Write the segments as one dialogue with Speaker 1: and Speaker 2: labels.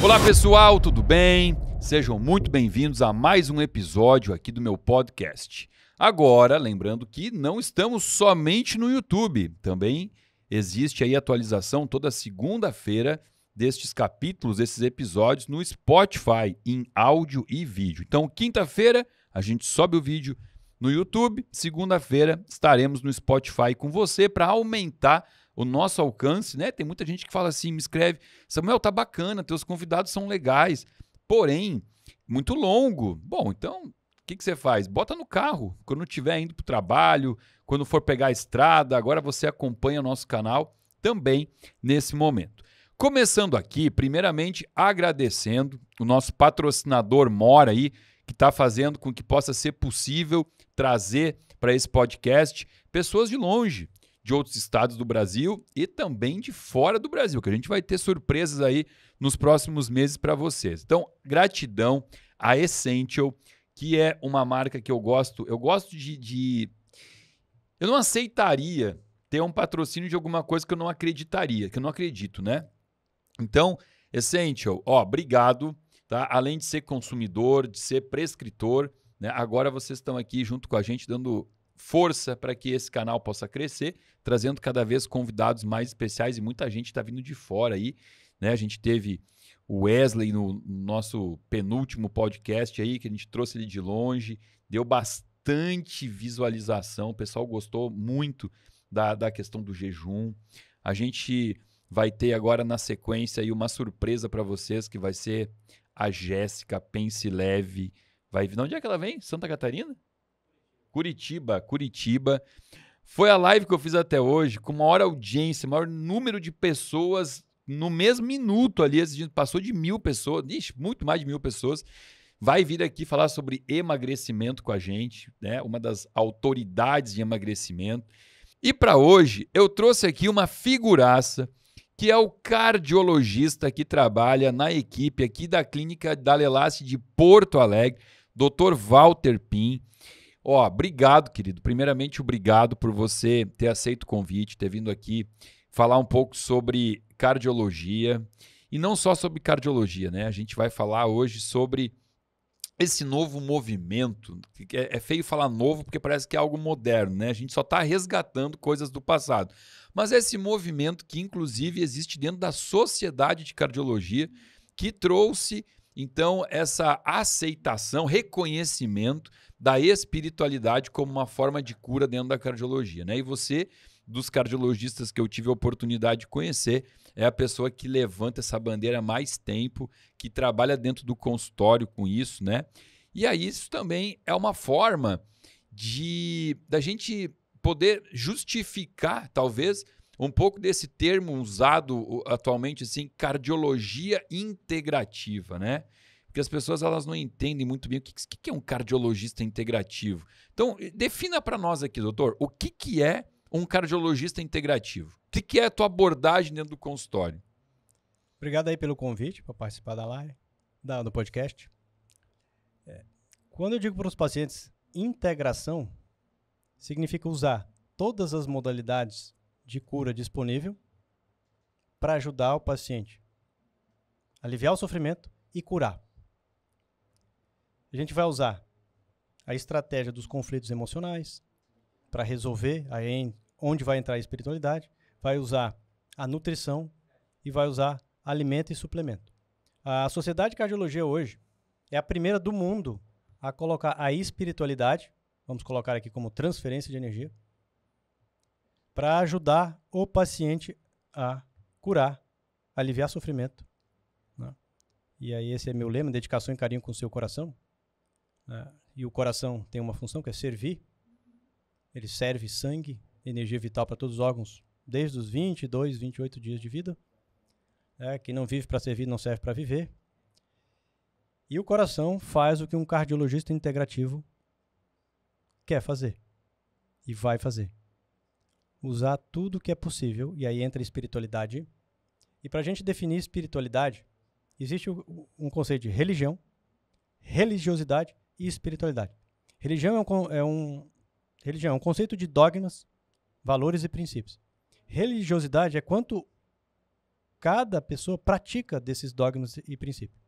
Speaker 1: Olá pessoal, tudo bem? Sejam muito bem-vindos a mais um episódio aqui do meu podcast. Agora, lembrando que não estamos somente no YouTube, também existe aí atualização toda segunda-feira destes capítulos, desses episódios no Spotify, em áudio e vídeo. Então, quinta-feira, a gente sobe o vídeo no YouTube, segunda-feira estaremos no Spotify com você para aumentar o nosso alcance, né? Tem muita gente que fala assim, me escreve, Samuel, tá bacana, teus convidados são legais, porém, muito longo. Bom, então o que, que você faz? Bota no carro. Quando estiver indo para o trabalho, quando for pegar a estrada, agora você acompanha o nosso canal também nesse momento. Começando aqui, primeiramente agradecendo o nosso patrocinador Mora aí, que está fazendo com que possa ser possível trazer para esse podcast pessoas de longe, de outros estados do Brasil e também de fora do Brasil, que a gente vai ter surpresas aí nos próximos meses para vocês. Então, gratidão a Essential, que é uma marca que eu gosto. Eu gosto de, de. Eu não aceitaria ter um patrocínio de alguma coisa que eu não acreditaria, que eu não acredito, né? Então, Essential, ó, obrigado. Tá? Além de ser consumidor, de ser prescritor, né? agora vocês estão aqui junto com a gente dando força para que esse canal possa crescer, trazendo cada vez convidados mais especiais e muita gente está vindo de fora aí. Né? A gente teve o Wesley no nosso penúltimo podcast aí, que a gente trouxe ele de longe, deu bastante visualização, o pessoal gostou muito da, da questão do jejum. A gente vai ter agora na sequência aí uma surpresa para vocês que vai ser a Jéssica Pense Leve. Vai vir. Onde é que ela vem? Santa Catarina? Curitiba, Curitiba. Foi a live que eu fiz até hoje, com maior audiência, maior número de pessoas no mesmo minuto ali, assistindo. Passou de mil pessoas, ixi, muito mais de mil pessoas. Vai vir aqui falar sobre emagrecimento com a gente, né? Uma das autoridades de emagrecimento. E para hoje, eu trouxe aqui uma figuraça que é o cardiologista que trabalha na equipe aqui da Clínica da Lelace de Porto Alegre, Dr. Walter Pim. Ó, obrigado, querido. Primeiramente, obrigado por você ter aceito o convite, ter vindo aqui falar um pouco sobre cardiologia e não só sobre cardiologia, né? A gente vai falar hoje sobre esse novo movimento. É, é feio falar novo porque parece que é algo moderno, né? A gente só está resgatando coisas do passado. Mas é esse movimento que, inclusive, existe dentro da sociedade de cardiologia que trouxe então, essa aceitação, reconhecimento da espiritualidade como uma forma de cura dentro da cardiologia. Né? E você, dos cardiologistas que eu tive a oportunidade de conhecer, é a pessoa que levanta essa bandeira mais tempo, que trabalha dentro do consultório com isso, né? E aí, isso também é uma forma de da gente poder justificar, talvez, um pouco desse termo usado atualmente assim, cardiologia integrativa, né? Porque as pessoas elas não entendem muito bem o que, que é um cardiologista integrativo. Então, defina para nós aqui, doutor, o que, que é um cardiologista integrativo? O que, que é a tua abordagem dentro do consultório? Obrigado aí
Speaker 2: pelo convite para participar da live, da, do podcast. É, quando eu digo para os pacientes integração, significa usar todas as modalidades de cura disponível para ajudar o paciente, aliviar o sofrimento e curar. A gente vai usar a estratégia dos conflitos emocionais para resolver aí onde vai entrar a espiritualidade, vai usar a nutrição e vai usar alimento e suplemento. A Sociedade de Cardiologia hoje é a primeira do mundo a colocar a espiritualidade, vamos colocar aqui como transferência de energia, para ajudar o paciente a curar, aliviar sofrimento. Né? E aí esse é meu lema, dedicação e carinho com o seu coração. Né? E o coração tem uma função que é servir. Ele serve sangue, energia vital para todos os órgãos, desde os 22, 28 dias de vida. Né? Quem não vive para servir não serve para viver. E o coração faz o que um cardiologista integrativo quer fazer e vai fazer usar tudo que é possível, e aí entra a espiritualidade. E para a gente definir espiritualidade, existe um conceito de religião, religiosidade e espiritualidade. Religião é um, é um, religião é um conceito de dogmas, valores e princípios. Religiosidade é quanto cada pessoa pratica desses dogmas e princípios.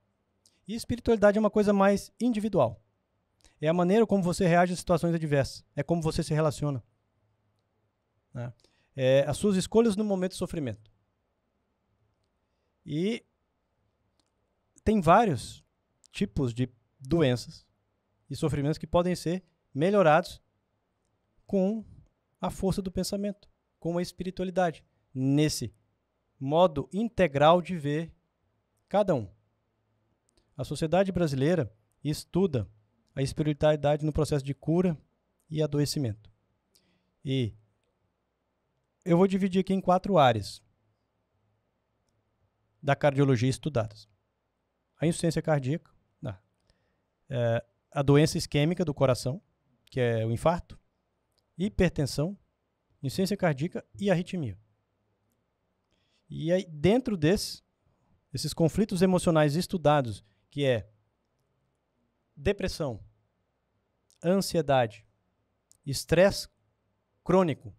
Speaker 2: E espiritualidade é uma coisa mais individual. É a maneira como você reage a situações adversas, é como você se relaciona, né? É, as suas escolhas no momento de sofrimento. E tem vários tipos de doenças e sofrimentos que podem ser melhorados com a força do pensamento, com a espiritualidade, nesse modo integral de ver cada um. A sociedade brasileira estuda a espiritualidade no processo de cura e adoecimento. E eu vou dividir aqui em quatro áreas da cardiologia estudadas. A insuficiência cardíaca, né? é, a doença isquêmica do coração, que é o infarto, hipertensão, insuficiência cardíaca e arritmia. E aí, dentro desses, esses conflitos emocionais estudados, que é depressão, ansiedade, estresse crônico,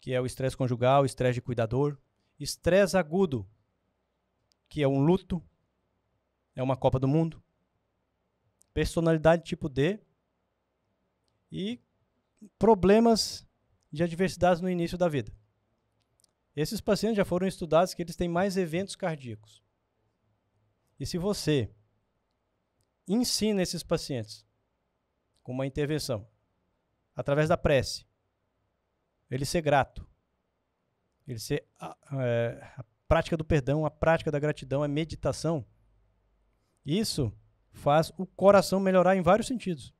Speaker 2: que é o estresse conjugal, estresse de cuidador, estresse agudo, que é um luto, é uma Copa do Mundo, personalidade tipo D e problemas de adversidades no início da vida. Esses pacientes já foram estudados que eles têm mais eventos cardíacos. E se você ensina esses pacientes com uma intervenção através da prece, ele ser grato. Ele ser a, é, a prática do perdão, a prática da gratidão, a meditação. Isso faz o coração melhorar em vários sentidos.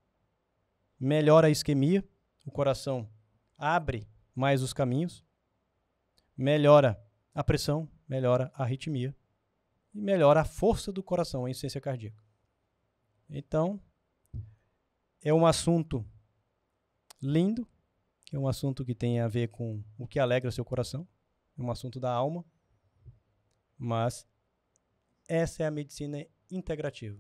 Speaker 2: Melhora a isquemia, o coração abre mais os caminhos, melhora a pressão, melhora a arritmia e melhora a força do coração, a insuficiência cardíaca. Então, é um assunto lindo, que é um assunto que tem a ver com o que alegra seu coração, é um assunto da alma, mas essa é a medicina integrativa.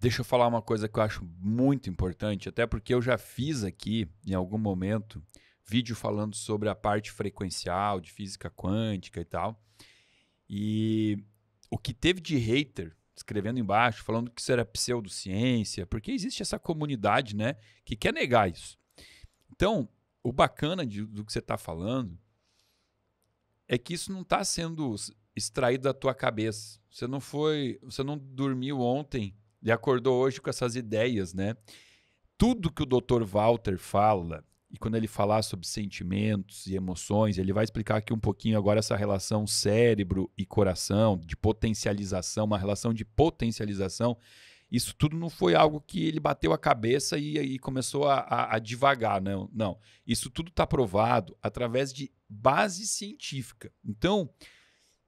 Speaker 1: Deixa eu falar uma coisa que eu acho muito importante, até porque eu já fiz aqui, em algum momento, vídeo falando sobre a parte frequencial de física quântica e tal. E o que teve de hater escrevendo embaixo, falando que isso era pseudociência, porque existe essa comunidade, né, que quer negar isso. Então, o bacana de, do que você está falando é que isso não está sendo extraído da tua cabeça. Você não foi, você não dormiu ontem e acordou hoje com essas ideias, né? Tudo que o Dr. Walter fala e quando ele falar sobre sentimentos e emoções, ele vai explicar aqui um pouquinho agora essa relação cérebro e coração, de potencialização, uma relação de potencialização isso tudo não foi algo que ele bateu a cabeça e, e começou a, a, a divagar, não. Não. Isso tudo está provado através de base científica. Então,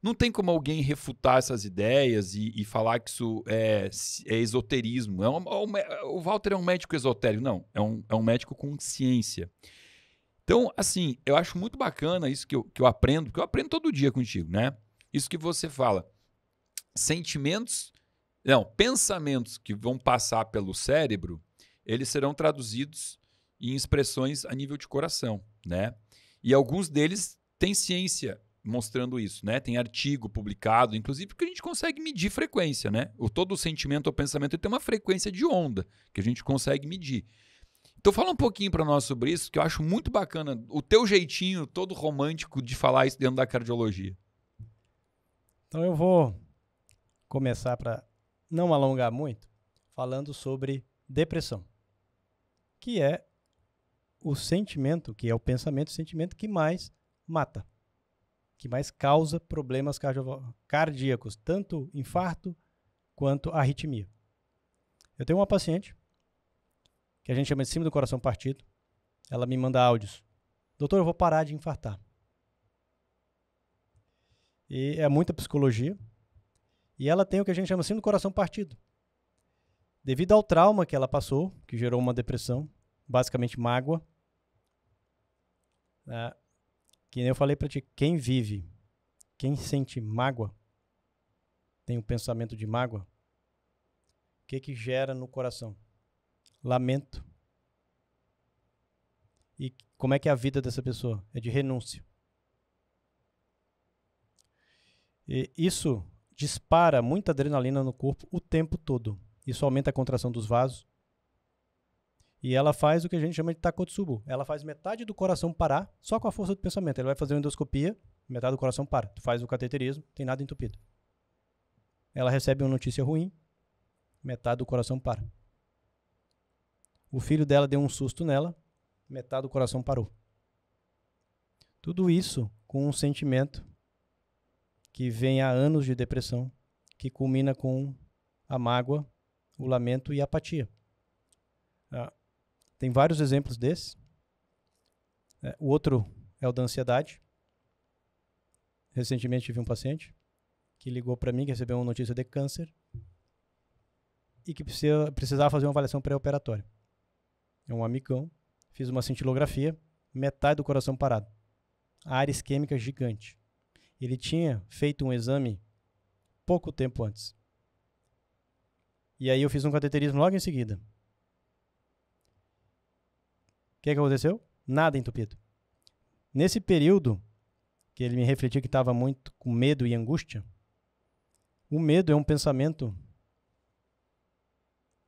Speaker 1: não tem como alguém refutar essas ideias e, e falar que isso é, é esoterismo. É um, é um, o Walter é um médico esotérico. Não, é um, é um médico com ciência. Então, assim, eu acho muito bacana isso que eu, que eu aprendo, porque eu aprendo todo dia contigo, né? Isso que você fala. Sentimentos não, pensamentos que vão passar pelo cérebro, eles serão traduzidos em expressões a nível de coração, né? E alguns deles têm ciência mostrando isso, né? Tem artigo publicado, inclusive, porque a gente consegue medir frequência, né? O todo o sentimento ou pensamento tem uma frequência de onda que a gente consegue medir. Então fala um pouquinho para nós sobre isso, que eu acho muito bacana o teu jeitinho todo romântico de falar isso dentro da cardiologia.
Speaker 2: Então eu vou começar para não alongar muito, falando sobre depressão, que é o sentimento, que é o pensamento, o sentimento que mais mata, que mais causa problemas cardíacos, tanto infarto quanto arritmia. Eu tenho uma paciente que a gente chama de cima do coração partido. Ela me manda áudios. Doutor, eu vou parar de infartar. E é muita psicologia, e ela tem o que a gente chama assim do coração partido. Devido ao trauma que ela passou, que gerou uma depressão, basicamente mágoa, né, que nem eu falei para ti, quem vive, quem sente mágoa, tem o um pensamento de mágoa, o que que gera no coração? Lamento. E como é que é a vida dessa pessoa? É de renúncia. E isso dispara muita adrenalina no corpo o tempo todo. Isso aumenta a contração dos vasos. E ela faz o que a gente chama de takotsubo. Ela faz metade do coração parar só com a força do pensamento. Ela vai fazer uma endoscopia, metade do coração para. Tu faz o cateterismo, tem nada entupido. Ela recebe uma notícia ruim, metade do coração para. O filho dela deu um susto nela, metade do coração parou. Tudo isso com um sentimento que vem há anos de depressão, que culmina com a mágoa, o lamento e a apatia. Ah, tem vários exemplos desses. É, o outro é o da ansiedade. Recentemente tive um paciente que ligou para mim, que recebeu uma notícia de câncer e que precisa, precisava fazer uma avaliação pré-operatória. É um amicão. Fiz uma cintilografia, metade do coração parado. A área isquêmica gigante. Ele tinha feito um exame pouco tempo antes. E aí eu fiz um cateterismo logo em seguida. O que, que aconteceu? Nada entupido. Nesse período que ele me refletiu que estava muito com medo e angústia, o medo é um pensamento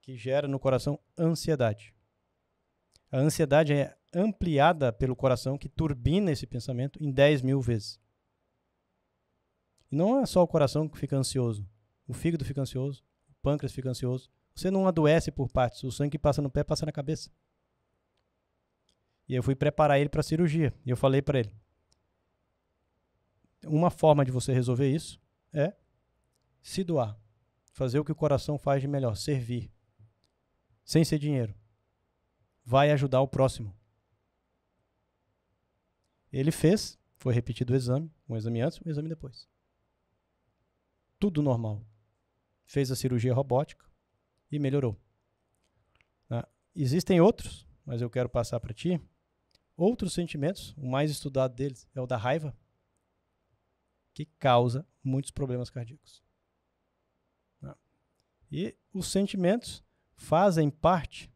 Speaker 2: que gera no coração ansiedade. A ansiedade é ampliada pelo coração que turbina esse pensamento em 10 mil vezes. E não é só o coração que fica ansioso. O fígado fica ansioso, o pâncreas fica ansioso. Você não adoece por partes. O sangue que passa no pé passa na cabeça. E eu fui preparar ele para a cirurgia. E eu falei para ele: uma forma de você resolver isso é se doar, fazer o que o coração faz de melhor, servir, sem ser dinheiro. Vai ajudar o próximo. Ele fez, foi repetido o exame, um exame antes, um exame depois tudo normal. Fez a cirurgia robótica e melhorou. Né? existem outros, mas eu quero passar para ti. Outros sentimentos, o mais estudado deles é o da raiva, que causa muitos problemas cardíacos. Né? e os sentimentos fazem parte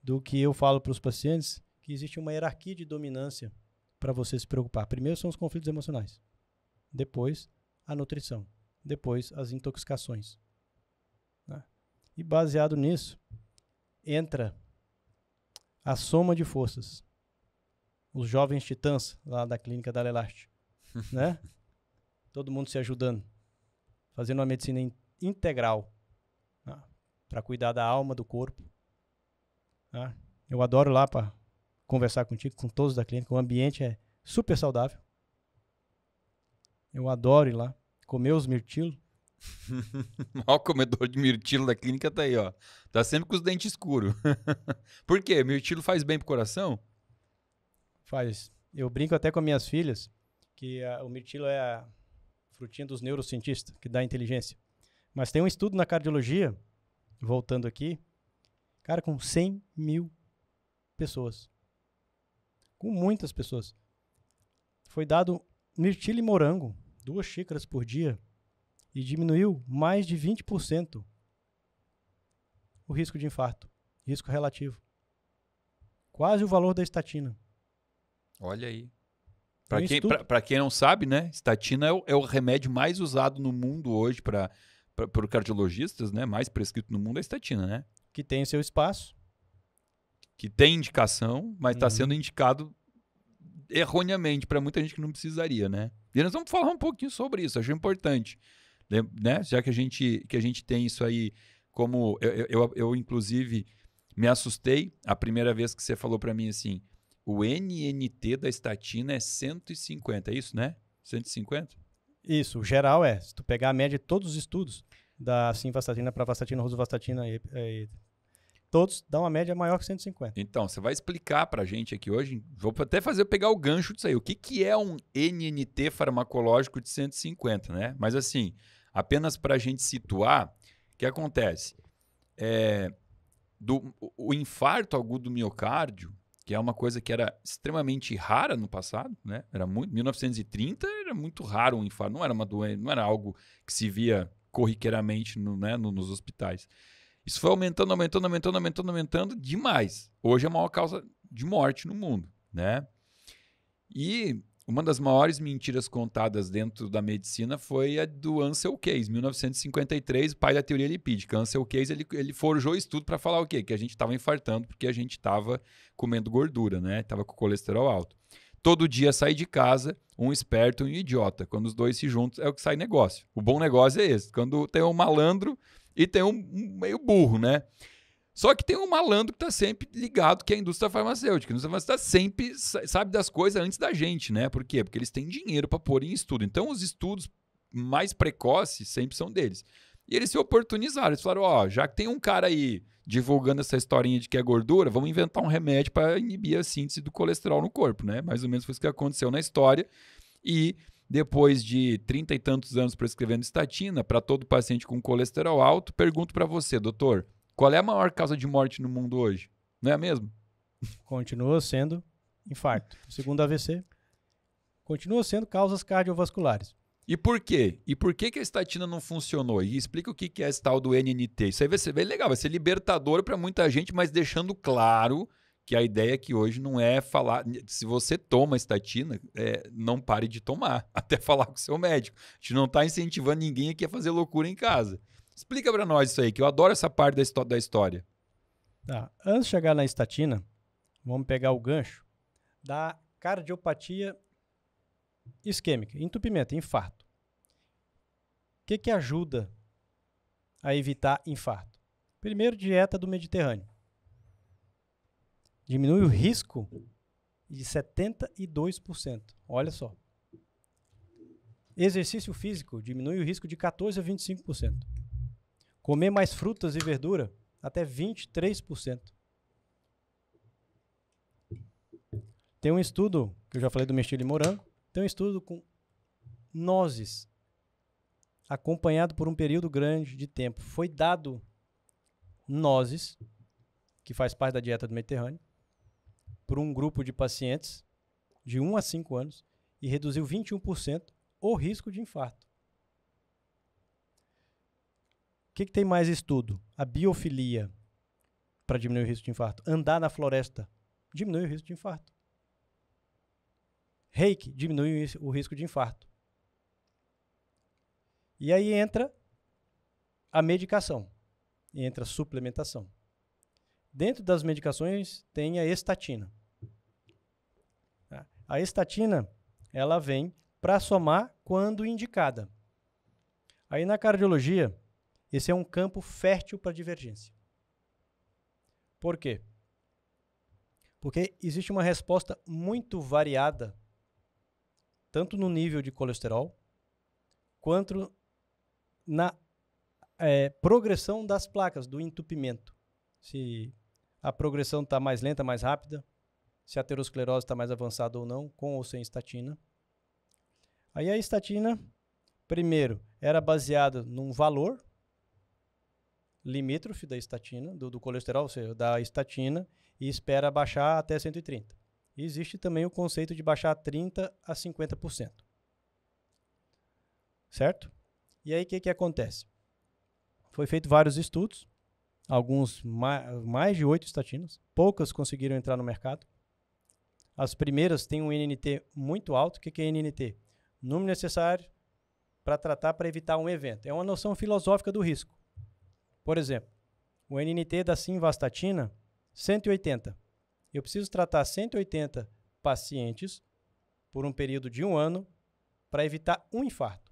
Speaker 2: do que eu falo para os pacientes que existe uma hierarquia de dominância para você se preocupar. Primeiro são os conflitos emocionais, depois a nutrição depois as intoxicações. Né? E baseado nisso, entra a soma de forças. Os jovens titãs lá da clínica da Lelast, né? Todo mundo se ajudando, fazendo uma medicina in integral né? para cuidar da alma, do corpo. Né? Eu adoro lá para conversar contigo, com todos da clínica. O ambiente é super saudável. Eu adoro ir lá. Comeu os mirtilos?
Speaker 1: Mal comedor de mirtilo da clínica tá aí, ó. Tá sempre com os dentes escuros. Por quê? Mirtilo faz bem pro coração?
Speaker 2: Faz. Eu brinco até com minhas filhas que a, ah, o mirtilo é a frutinha dos neurocientistas, que dá inteligência. Mas tem um estudo na cardiologia, voltando aqui, cara, com 100 mil pessoas. Com muitas pessoas. Foi dado mirtilo e morango duas xícaras por dia e diminuiu mais de 20% o risco de infarto, risco relativo. Quase o valor da estatina.
Speaker 1: Olha aí. Então, para quem, pra, quem não sabe, né? Estatina é o, é o remédio mais usado no mundo hoje para por cardiologistas, né? Mais prescrito no mundo é a estatina, né? Que tem seu espaço. Que tem indicação, mas está uhum. sendo indicado erroneamente para muita gente que não precisaria, né? E nós vamos falar um pouquinho sobre isso, acho importante. Né, né? Já que a, gente, que a gente tem isso aí como. Eu, eu, eu, inclusive, me assustei a primeira vez que você falou para mim assim: o NNT da estatina é 150, é isso, né? 150? Isso, o geral é. Se tu pegar a
Speaker 2: média de todos os estudos da simvastatina, vastatina rosuvastatina e, e todos dão uma média maior que 150.
Speaker 1: Então, você vai explicar para a gente aqui hoje, vou até fazer pegar o gancho disso aí, o que, que é um NNT farmacológico de 150, né? Mas assim, apenas para a gente situar, o que acontece? É, do, o infarto agudo do miocárdio, que é uma coisa que era extremamente rara no passado, né? Era muito, 1930 era muito raro um infarto, não era uma doença, não era algo que se via corriqueiramente no, né, no, nos hospitais. Isso foi aumentando, aumentando, aumentando, aumentando, aumentando demais. Hoje é a maior causa de morte no mundo, né? E uma das maiores mentiras contadas dentro da medicina foi a do Ansel Case, 1953, pai da teoria lipídica. Ansel Case, ele, ele forjou estudo para falar o quê? Que a gente estava infartando porque a gente estava comendo gordura, né? Tava com colesterol alto. Todo dia sai de casa um esperto e um idiota. Quando os dois se juntam é o que sai negócio. O bom negócio é esse. Quando tem um malandro e tem um, meio burro, né? Só que tem um malandro que tá sempre ligado, que é a indústria farmacêutica. A indústria farmacêutica tá sempre sabe das coisas antes da gente, né? Por quê? Porque eles têm dinheiro para pôr em estudo. Então, os estudos mais precoces sempre são deles. E eles se oportunizaram. Eles falaram: ó, oh, já que tem um cara aí divulgando essa historinha de que é gordura, vamos inventar um remédio para inibir a síntese do colesterol no corpo, né? Mais ou menos foi isso que aconteceu na história. E depois de trinta e tantos anos prescrevendo estatina para todo paciente com colesterol alto, pergunto para você, doutor, qual é a maior causa de morte no mundo hoje? Não é mesmo? Continua sendo infarto. Segundo AVC, continua sendo causas cardiovasculares. E por quê? E por que, que a estatina não funcionou? E explica o que, que é esse tal do NNT. Isso aí vai ser bem legal, vai ser libertador para muita gente, mas deixando claro que a ideia que hoje não é falar. Se você toma estatina, é, não pare de tomar, até falar com o seu médico. A gente não está incentivando ninguém aqui a fazer loucura em casa. Explica para nós isso aí, que eu adoro essa parte da, da história.
Speaker 2: Tá. Antes de
Speaker 1: chegar na estatina, vamos pegar o gancho
Speaker 2: da cardiopatia isquêmica, entupimento, infarto. O que, que ajuda a evitar infarto? Primeiro, dieta do Mediterrâneo diminui o risco de 72%. Olha só. Exercício físico diminui o risco de 14 a 25%. Comer mais frutas e verdura até 23%. Tem um estudo, que eu já falei do mexilho e morango, tem um estudo com nozes acompanhado por um período grande de tempo. Foi dado nozes, que faz parte da dieta do Mediterrâneo, por um grupo de pacientes de 1 a 5 anos e reduziu 21% o risco de infarto. O que, que tem mais estudo? A biofilia para diminuir o risco de infarto. Andar na floresta diminui o risco de infarto. Reiki diminui o risco de infarto. E aí entra a medicação, entra a suplementação. Dentro das medicações tem a estatina. A estatina, ela vem para somar quando indicada. Aí na cardiologia, esse é um campo fértil para divergência. Por quê? Porque existe uma resposta muito variada, tanto no nível de colesterol, quanto na é, progressão das placas, do entupimento. Se a progressão está mais lenta, mais rápida, se a aterosclerose está mais avançada ou não, com ou sem estatina. Aí a estatina, primeiro, era baseada num valor limítrofe da estatina, do, do colesterol, ou seja, da estatina, e espera baixar até 130. E existe também o conceito de baixar 30 a 50%. Certo? E aí o que, que acontece? Foi feito vários estudos, alguns mais de oito estatinas, poucas conseguiram entrar no mercado. As primeiras têm um NNT muito alto. O que, é NNT? Número necessário para tratar para evitar um evento. É uma noção filosófica do risco. Por exemplo, o NNT da simvastatina, 180. Eu preciso tratar 180 pacientes por um período de um ano para evitar um infarto.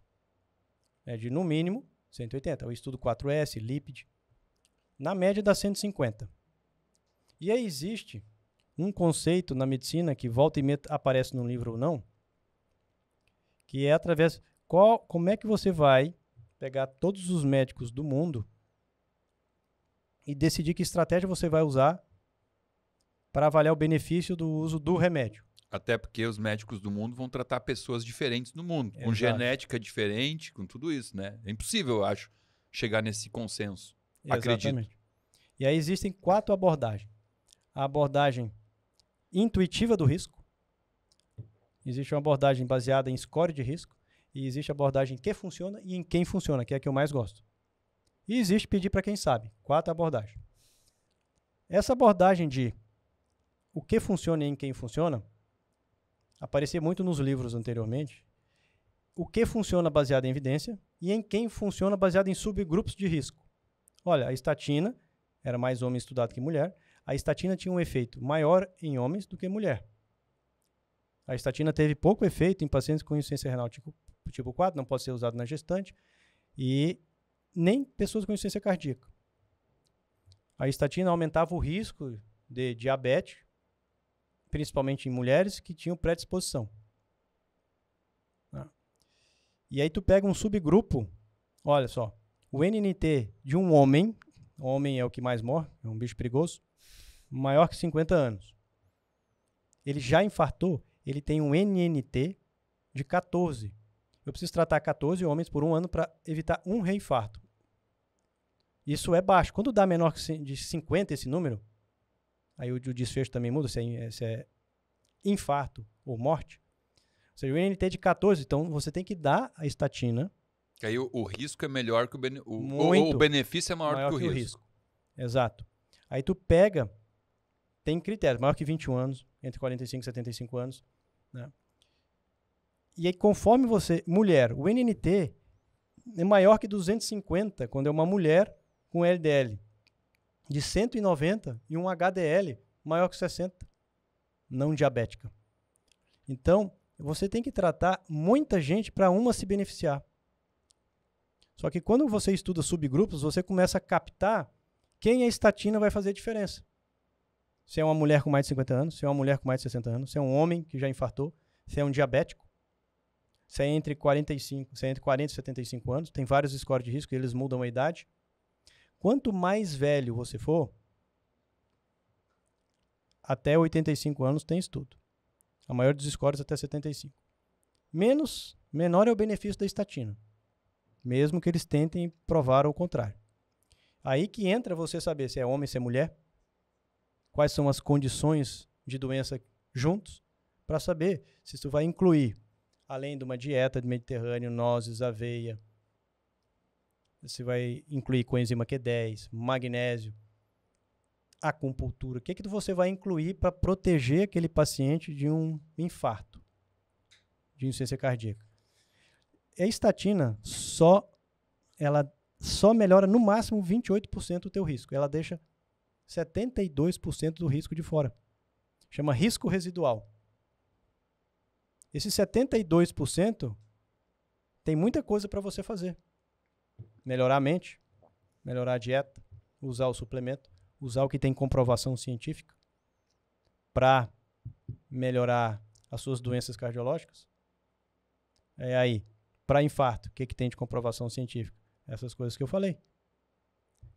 Speaker 2: É de, no mínimo, 180. O estudo 4S, LIPID. Na média dá 150. E aí existe um conceito na medicina que volta e meia aparece num livro ou não, que é através qual, como é que você vai pegar todos os médicos do mundo e decidir que estratégia você vai usar para avaliar o benefício do uso do remédio.
Speaker 1: Até porque os médicos do mundo vão tratar pessoas diferentes no mundo, Exato. com genética diferente, com tudo isso, né? É impossível, eu acho, chegar nesse consenso. Exatamente. Acredito.
Speaker 2: E aí existem quatro abordagens. A abordagem intuitiva do risco, existe uma abordagem baseada em score de risco, e existe a abordagem que funciona e em quem funciona, que é a que eu mais gosto. E existe pedir para quem sabe, quatro abordagens. Essa abordagem de o que funciona e em quem funciona aparecia muito nos livros anteriormente. O que funciona baseado em evidência e em quem funciona baseado em subgrupos de risco. Olha, a estatina era mais homem estudado que mulher, a estatina tinha um efeito maior em homens do que em mulher. A estatina teve pouco efeito em pacientes com insuficiência renal tipo, tipo 4, não pode ser usado na gestante, e nem pessoas com insuficiência cardíaca. A estatina aumentava o risco de diabetes, principalmente em mulheres que tinham predisposição. Ah. E aí tu pega um subgrupo, olha só, o NNT de um homem, homem é o que mais morre, é um bicho perigoso, maior que 50 anos, ele já infartou, ele tem um NNT de 14. Eu preciso tratar 14 homens por um ano para evitar um reinfarto. Isso é baixo. Quando dá menor de 50 esse número, aí o, desfecho também muda, se é, é, se é infarto ou morte. Ou seja, o NNT é de 14, então você tem que dar a estatina.
Speaker 1: Que aí o, o, risco é melhor que o, benefício. o, o benefício é maior, maior que, que o risco.
Speaker 2: risco. Exato. Aí tu pega tem critérios, maior que 21 anos, entre 45 e 75 anos. Né? E aí, conforme você. Mulher, o NNT é maior que 250 quando é uma mulher com LDL. De 190 e um HDL maior que 60, não diabética. Então, você tem que tratar muita gente para uma se beneficiar. Só que quando você estuda subgrupos, você começa a captar quem a estatina vai fazer diferença se é uma mulher com mais de 50 anos, se é uma mulher com mais de 60 anos, se é um homem que já infartou, se é um diabético, se é entre 45, se é entre 40 e 75 anos, tem vários scores de risco, eles mudam a idade. Quanto mais velho você for, até 85 anos tem estudo. A maior dos scores até 75. Menos, menor é o benefício da estatina, mesmo que eles tentem provar o contrário. Aí que entra você saber se é homem, se é mulher, quais são as condições de doença juntos, para saber se isso vai incluir, além de uma dieta de Mediterrâneo, nozes, aveia, se vai incluir coenzima Q10, magnésio, acupuntura. O que, é que você vai incluir para proteger aquele paciente de um infarto, de insuficiência cardíaca? A estatina só ela só melhora no máximo 28% o teu risco. Ela deixa 72% do risco de fora. Chama risco residual. Esse 72% tem muita coisa para você fazer. Melhorar a mente, melhorar a dieta, usar o suplemento, usar o que tem comprovação científica para melhorar as suas doenças cardiológicas. É aí, para infarto, o que, que tem de comprovação científica? Essas coisas que eu falei.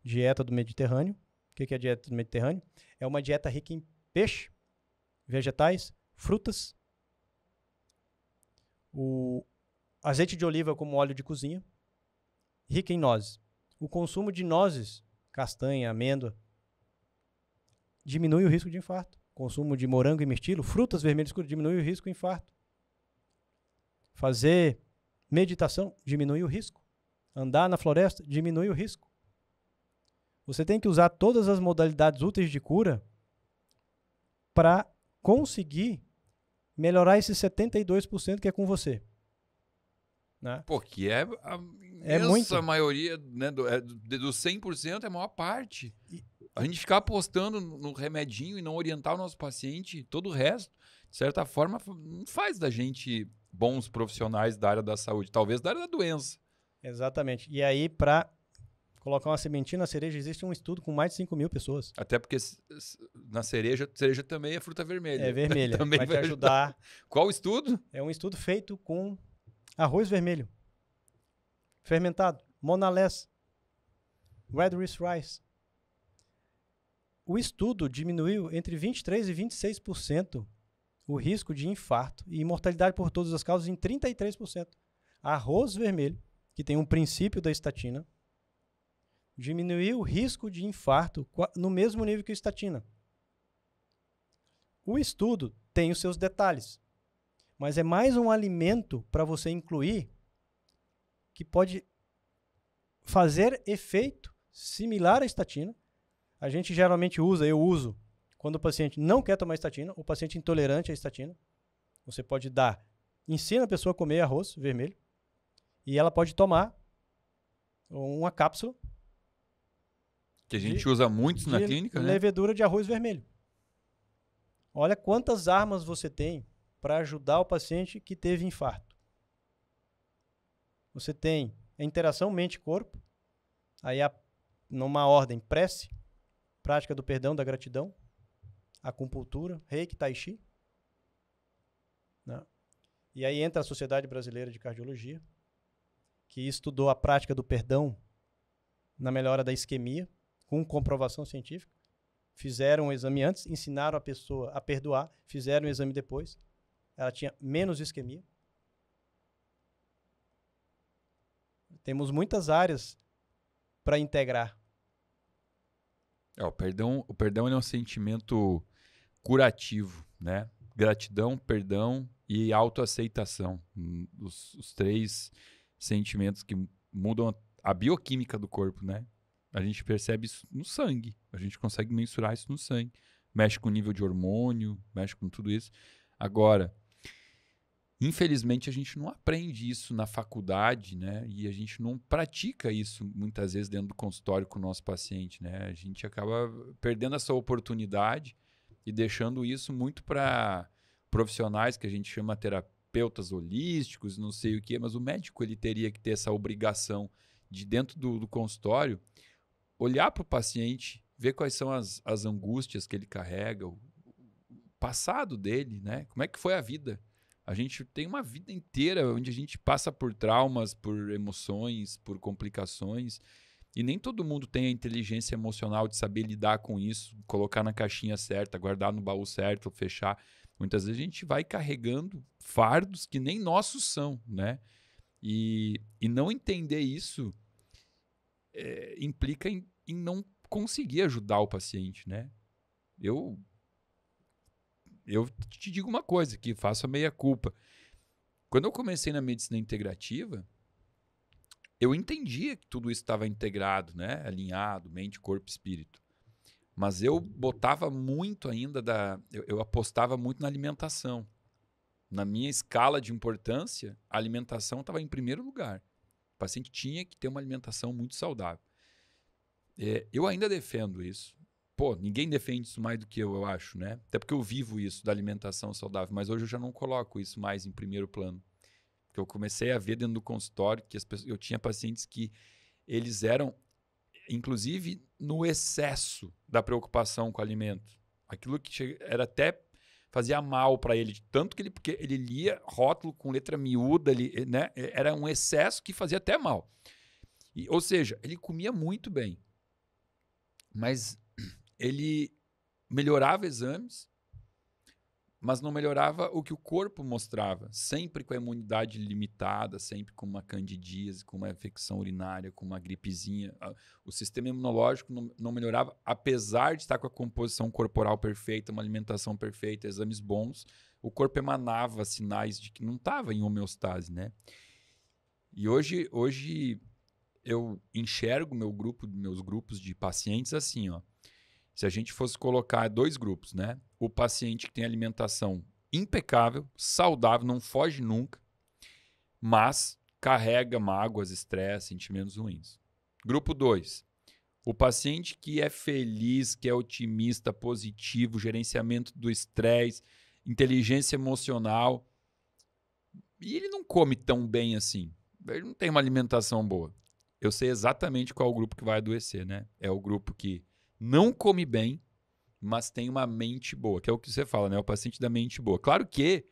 Speaker 2: Dieta do Mediterrâneo, o que é a dieta do Mediterrâneo? É uma dieta rica em peixe, vegetais, frutas, o azeite de oliva como óleo de cozinha, rica em nozes. O consumo de nozes, castanha, amêndoa, diminui o risco de infarto. consumo de morango e mirtilo, frutas vermelhas escuras, diminui o risco de infarto. Fazer meditação diminui o risco. Andar na floresta diminui o risco. Você tem que usar todas as modalidades úteis de cura para conseguir melhorar esse 72% que é com você.
Speaker 1: Né? Porque é a é muita maioria, né, do, é, do 100% é a maior parte. E, a gente ficar apostando no remedinho e não orientar o nosso paciente, todo o resto, de certa forma, não faz da gente bons profissionais da área da saúde, talvez da área da doença. Exatamente. E
Speaker 2: aí, para colocar uma sementinha na cereja, existe um estudo com mais de 5 mil pessoas.
Speaker 1: Até porque na cereja, cereja também é fruta vermelha. É vermelha, também vai, vai te ajudar. Qual estudo? É um
Speaker 2: estudo feito com arroz vermelho, fermentado, monalés, red rice. O estudo diminuiu entre 23% e 26% o risco de infarto e mortalidade por todas as causas em 33%. Arroz vermelho, que tem um princípio da estatina, diminuiu o risco de infarto no mesmo nível que a estatina. O estudo tem os seus detalhes, mas é mais um alimento para você incluir que pode fazer efeito similar à estatina. A gente geralmente usa, eu uso, quando o paciente não quer tomar estatina, o paciente intolerante à estatina, você pode dar, ensina a pessoa a comer arroz vermelho e ela pode tomar uma cápsula
Speaker 1: que a gente de, usa muitos na clínica, levedura né?
Speaker 2: Levedura de arroz vermelho. Olha quantas armas você tem para ajudar o paciente que teve infarto. Você tem a interação mente-corpo, aí a, numa ordem prece, prática do perdão, da gratidão, acupuntura, reiki, tai chi. Né? E aí entra a Sociedade Brasileira de Cardiologia, que estudou a prática do perdão na melhora da isquemia com comprovação científica, fizeram o exame antes, ensinaram a pessoa a perdoar, fizeram o exame depois. Ela tinha menos isquemia. Temos muitas áreas para integrar.
Speaker 1: É, o perdão, o perdão é um sentimento curativo, né? Gratidão, perdão e autoaceitação. Os, os três sentimentos que mudam a bioquímica do corpo, né? A gente percebe isso no sangue. A gente consegue mensurar isso no sangue. Mexe com o nível de hormônio, mexe com tudo isso. Agora, infelizmente, a gente não aprende isso na faculdade, né? E a gente não pratica isso muitas vezes dentro do consultório com o nosso paciente, né? A gente acaba perdendo essa oportunidade e deixando isso muito para profissionais que a gente chama terapeutas holísticos, não sei o que, mas o médico ele teria que ter essa obrigação de dentro do, do consultório olhar para o paciente, ver quais são as, as angústias que ele carrega, o, passado dele, né? Como é que foi a vida? A gente tem uma vida inteira onde a gente passa por traumas, por emoções, por complicações. E nem todo mundo tem a inteligência emocional de saber lidar com isso, colocar na caixinha certa, guardar no baú certo, fechar. Muitas vezes a gente vai carregando fardos que nem nossos são, né? E, e não entender isso é, implica em em não conseguir ajudar o paciente, né? Eu eu te digo uma coisa que faço a meia culpa. Quando eu comecei na medicina integrativa, eu entendia que tudo isso estava integrado, né? Alinhado, mente, corpo, espírito. Mas eu botava muito ainda da, eu, eu apostava muito na alimentação. Na minha escala de importância, a alimentação estava em primeiro lugar. O paciente tinha que ter uma alimentação muito saudável. É, eu ainda defendo isso. Pô, ninguém defende isso mais do que eu, eu acho, né? Até porque eu vivo isso da alimentação saudável, mas hoje eu já não coloco isso mais em primeiro plano. Porque eu comecei a ver dentro do consultório que pessoas, eu tinha pacientes que eles eram, inclusive, no excesso da preocupação com o alimento. Aquilo que era até fazia mal para ele, tanto que ele porque ele lia rótulo com letra miúda, ele, né? Era um excesso que fazia até mal. E, ou seja, ele comia muito bem, mas ele melhorava exames, mas não melhorava o que o corpo mostrava, sempre com a imunidade limitada, sempre com uma candidíase, com uma infecção urinária, com uma gripezinha. O sistema imunológico não, não melhorava, apesar de estar com a composição corporal perfeita, uma alimentação perfeita, exames bons, o corpo emanava sinais de que não estava em homeostase, né? E hoje, hoje eu enxergo meu grupo, meus grupos de pacientes assim, ó. Se a gente fosse colocar dois grupos, né? O paciente que tem alimentação impecável, saudável, não foge nunca, mas carrega mágoas, estresse, sentimentos ruins. Grupo 2. O paciente que é feliz, que é otimista, positivo, gerenciamento do estresse, inteligência emocional, e ele não come tão bem assim. Ele não tem uma alimentação boa eu sei exatamente qual é o grupo que vai adoecer, né? É o grupo que não come bem, mas tem uma mente boa, que é o que você fala, né? É o paciente da mente boa. Claro que,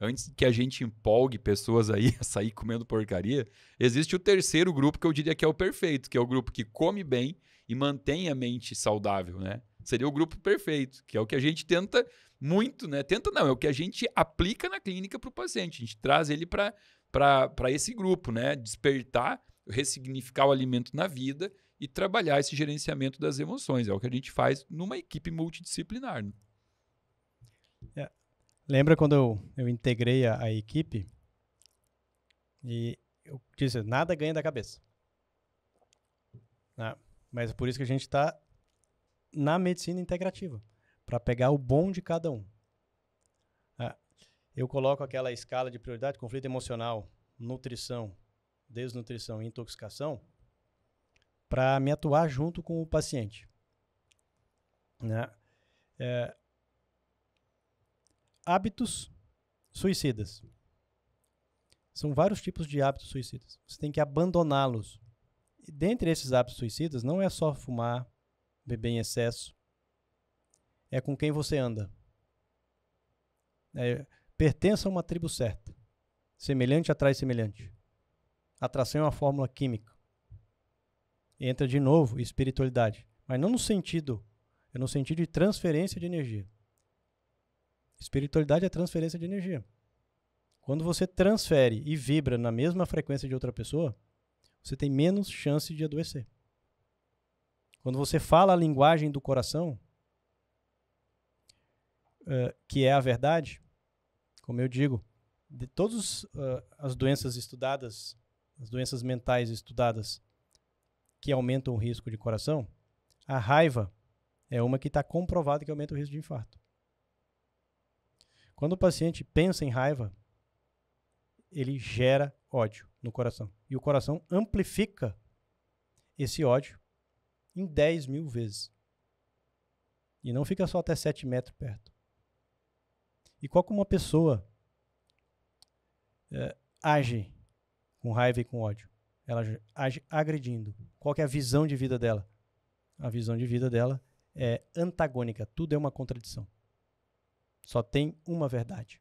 Speaker 1: antes que a gente empolgue pessoas aí a sair comendo porcaria, existe o terceiro grupo que eu diria que é o perfeito, que é o grupo que come bem e mantém a mente saudável, né? Seria o grupo perfeito, que é o que a gente tenta muito, né? Tenta não, é o que a gente aplica na clínica para o paciente. A gente traz ele para esse grupo, né? Despertar ressignificar o alimento na vida e trabalhar esse gerenciamento das emoções. É o que a gente faz numa equipe multidisciplinar. Né? É.
Speaker 2: Lembra quando eu, eu integrei a, a equipe e eu disse, nada ganha da cabeça. Ah, mas é por isso que a gente está na medicina integrativa, para pegar o bom de cada um. Ah, eu coloco aquela escala de prioridade, conflito emocional, nutrição, desnutrição e intoxicação para me atuar junto com o paciente. Né? É, hábitos suicidas. São vários tipos de hábitos suicidas. Você tem que abandoná-los. Dentre esses hábitos suicidas, não é só fumar, beber em excesso. É com quem você anda. É, pertença a uma tribo certa. Semelhante atrai semelhante. Atração é uma fórmula química. Entra de novo espiritualidade, mas não no sentido, é no sentido de transferência de energia. Espiritualidade é transferência de energia. Quando você transfere e vibra na mesma frequência de outra pessoa, você tem menos chance de adoecer. Quando você fala a linguagem do coração, uh, que é a verdade, como eu digo, de todas uh, eh, as doenças estudadas as doenças mentais estudadas que aumentam o risco de coração, a raiva é uma que está comprovada que aumenta o risco de infarto. Quando o paciente pensa em raiva, ele gera ódio no coração. E o coração amplifica esse ódio em 10 mil vezes. E não fica só até 7 metros perto. E qual que uma pessoa é, age com raiva e com ódio. Ela age agredindo. Qual é a visão de vida dela? A visão de vida dela é antagônica. Tudo é uma contradição. Só tem uma verdade.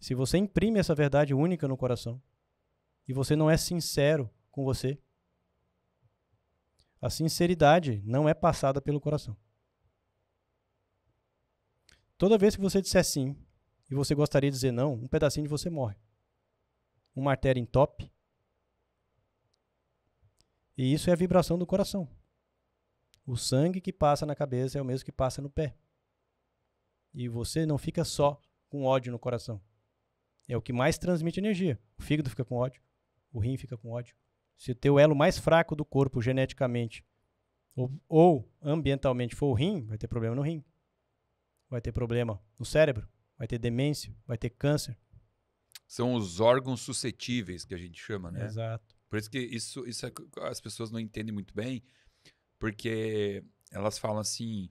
Speaker 2: Se você imprime essa verdade única no coração e você não é sincero com você, a sinceridade não é passada pelo coração. Toda vez que você disser sim e você gostaria de dizer não, um pedacinho de você morre uma artéria entope. E isso é a vibração do coração. O sangue que passa na cabeça é o mesmo que passa no pé. E você não fica só com ódio no coração. É o que mais transmite energia. O fígado fica com ódio, o rim fica com ódio. Se o teu elo mais fraco do corpo geneticamente ou, ou ambientalmente for o rim, vai ter problema no rim. Vai ter problema no cérebro, vai ter demência, vai ter câncer,
Speaker 1: são os órgãos suscetíveis que a gente chama, né? Exato. Por isso que isso, isso é, as pessoas não entendem muito bem, porque elas falam assim: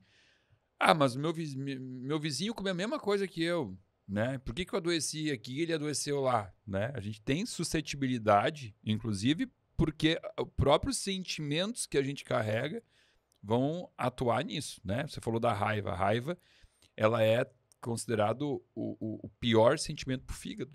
Speaker 1: ah, mas meu, meu vizinho comeu a mesma coisa que eu, né? Por que, que eu adoeci aqui e ele adoeceu lá, né? A gente tem suscetibilidade, inclusive, porque os próprios sentimentos que a gente carrega vão atuar nisso, né? Você falou da raiva. A raiva, ela é considerado o, o, o pior sentimento para o fígado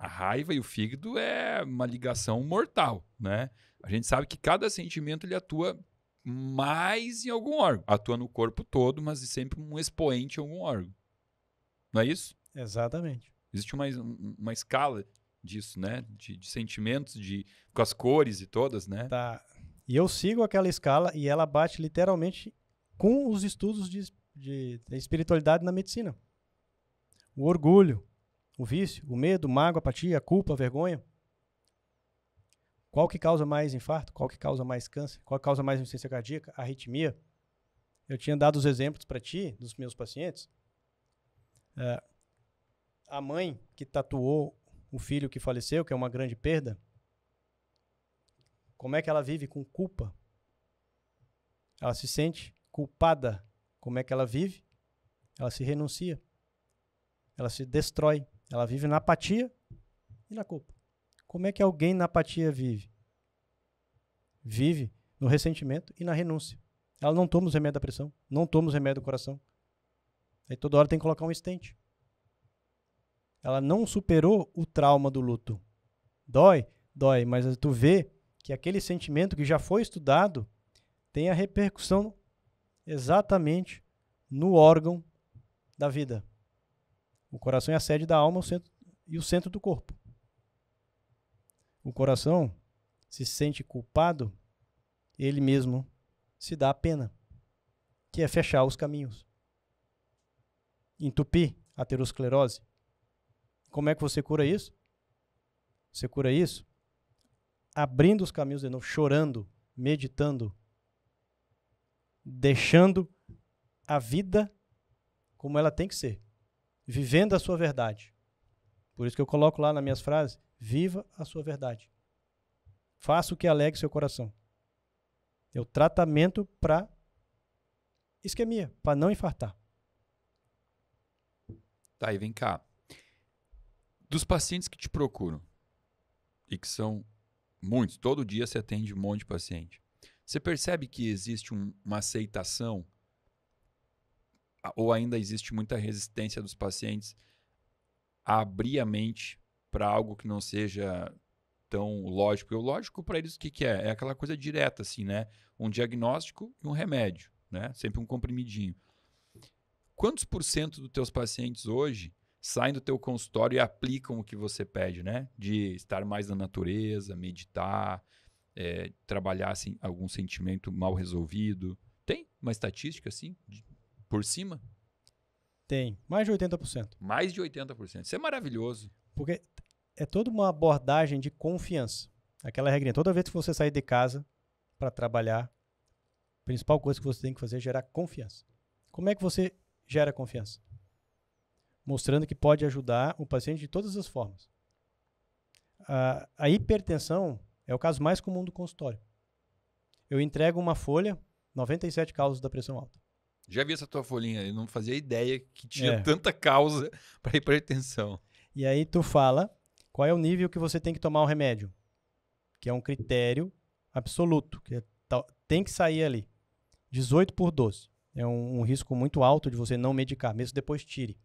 Speaker 1: a raiva e o fígado é uma ligação mortal, né? A gente sabe que cada sentimento ele atua mais em algum órgão, atua no corpo todo, mas é sempre um expoente em algum órgão. Não é isso? Exatamente. Existe uma, uma escala disso, né? De, de sentimentos, de com as cores e todas, né? Tá. E eu sigo aquela escala e
Speaker 2: ela bate literalmente com os estudos de, de, de espiritualidade na medicina. O orgulho, o vício, o medo, a mágoa, a apatia, a culpa, a vergonha? Qual que causa mais infarto? Qual que causa mais câncer? Qual que causa mais insuficiência cardíaca? Arritmia? Eu tinha dado os exemplos para ti, dos meus pacientes. É, a mãe que tatuou o filho que faleceu, que é uma grande perda, como é que ela vive com culpa? Ela se sente culpada. Como é que ela vive? Ela se renuncia. Ela se destrói. Ela vive na apatia e na culpa. Como é que alguém na apatia vive? Vive no ressentimento e na renúncia. Ela não toma os remédios da pressão, não toma os remédios do coração. Aí toda hora tem que colocar um estente. Ela não superou o trauma do luto. Dói? Dói, mas tu vê que aquele sentimento que já foi estudado tem a repercussão exatamente no órgão da vida. O coração é a sede da alma o centro, e o centro do corpo. O coração se sente culpado, ele mesmo se dá a pena, que é fechar os caminhos, entupir a aterosclerose. Como é que você cura isso? Você cura isso abrindo os caminhos de novo, chorando, meditando, deixando a vida como ela tem que ser vivendo a sua verdade. Por isso que eu coloco lá nas minhas frases: viva a sua verdade. Faça o que alegre seu coração. É o tratamento para isquemia, para não infartar.
Speaker 1: Tá, e vem cá. Dos pacientes que te procuram, e que são muitos, todo dia você atende um monte de paciente, você percebe que existe um, uma aceitação ou ainda existe muita resistência dos pacientes a abrir a mente para algo que não seja tão lógico. E o lógico para eles o que, que é? É aquela coisa direta, assim, né? Um diagnóstico e um remédio, né? Sempre um comprimidinho. Quantos por cento dos teus pacientes hoje saem do teu consultório e aplicam o que você pede, né? De estar mais na natureza, meditar, é, trabalhar assim, algum sentimento mal resolvido. Tem uma estatística assim? De por cima? Tem, mais de 80%. Mais de 80%. Isso é maravilhoso.
Speaker 2: Porque é toda uma abordagem de confiança. Aquela regrinha, toda vez que você sair de casa para trabalhar, a principal coisa que você tem que fazer é gerar confiança. Como é que você gera confiança? Mostrando que pode ajudar o paciente de todas as formas. A, a hipertensão é o caso mais comum do consultório. Eu entrego uma folha, 97 causas da pressão alta.
Speaker 1: Já vi essa tua folhinha, eu não fazia ideia que tinha é. tanta causa para hipertensão.
Speaker 2: E aí tu fala qual é o nível que você tem que tomar o remédio, que é um critério absoluto, que é tem que sair ali. 18 por 12. É um, um, risco muito alto de você não medicar, mesmo depois tire.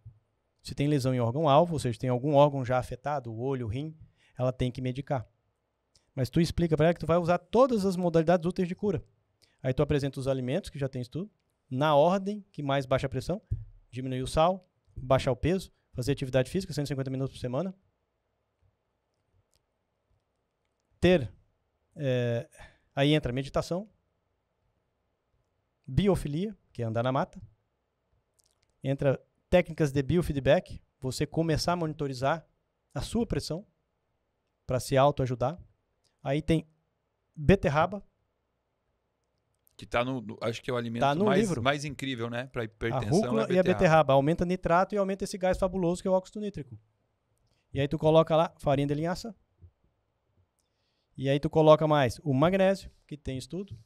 Speaker 2: Se tem lesão em órgão-alvo, ou seja, tem algum órgão já afetado, o olho, o rim, ela tem que medicar. Mas tu explica para ela que tu vai usar todas as modalidades úteis de cura. Aí tu apresenta os alimentos, que já tem estudo, na ordem que mais baixa a pressão, diminuir o sal, baixar o peso, fazer atividade física, 150 minutos por semana. Ter, é, aí entra meditação, biofilia, que é andar na mata, entra técnicas de biofeedback, você começar a monitorizar a sua pressão para se autoajudar. Aí tem beterraba,
Speaker 1: que tá no, no, acho que é o alimento tá mais, mais, incrível, né? Para hipertensão. É a rúcula é a e a beterraba.
Speaker 2: Aumenta nitrato e aumenta esse gás fabuloso que é o óxido nítrico. E aí tu coloca lá farinha de linhaça. E aí tu coloca mais o magnésio, que tem estudo.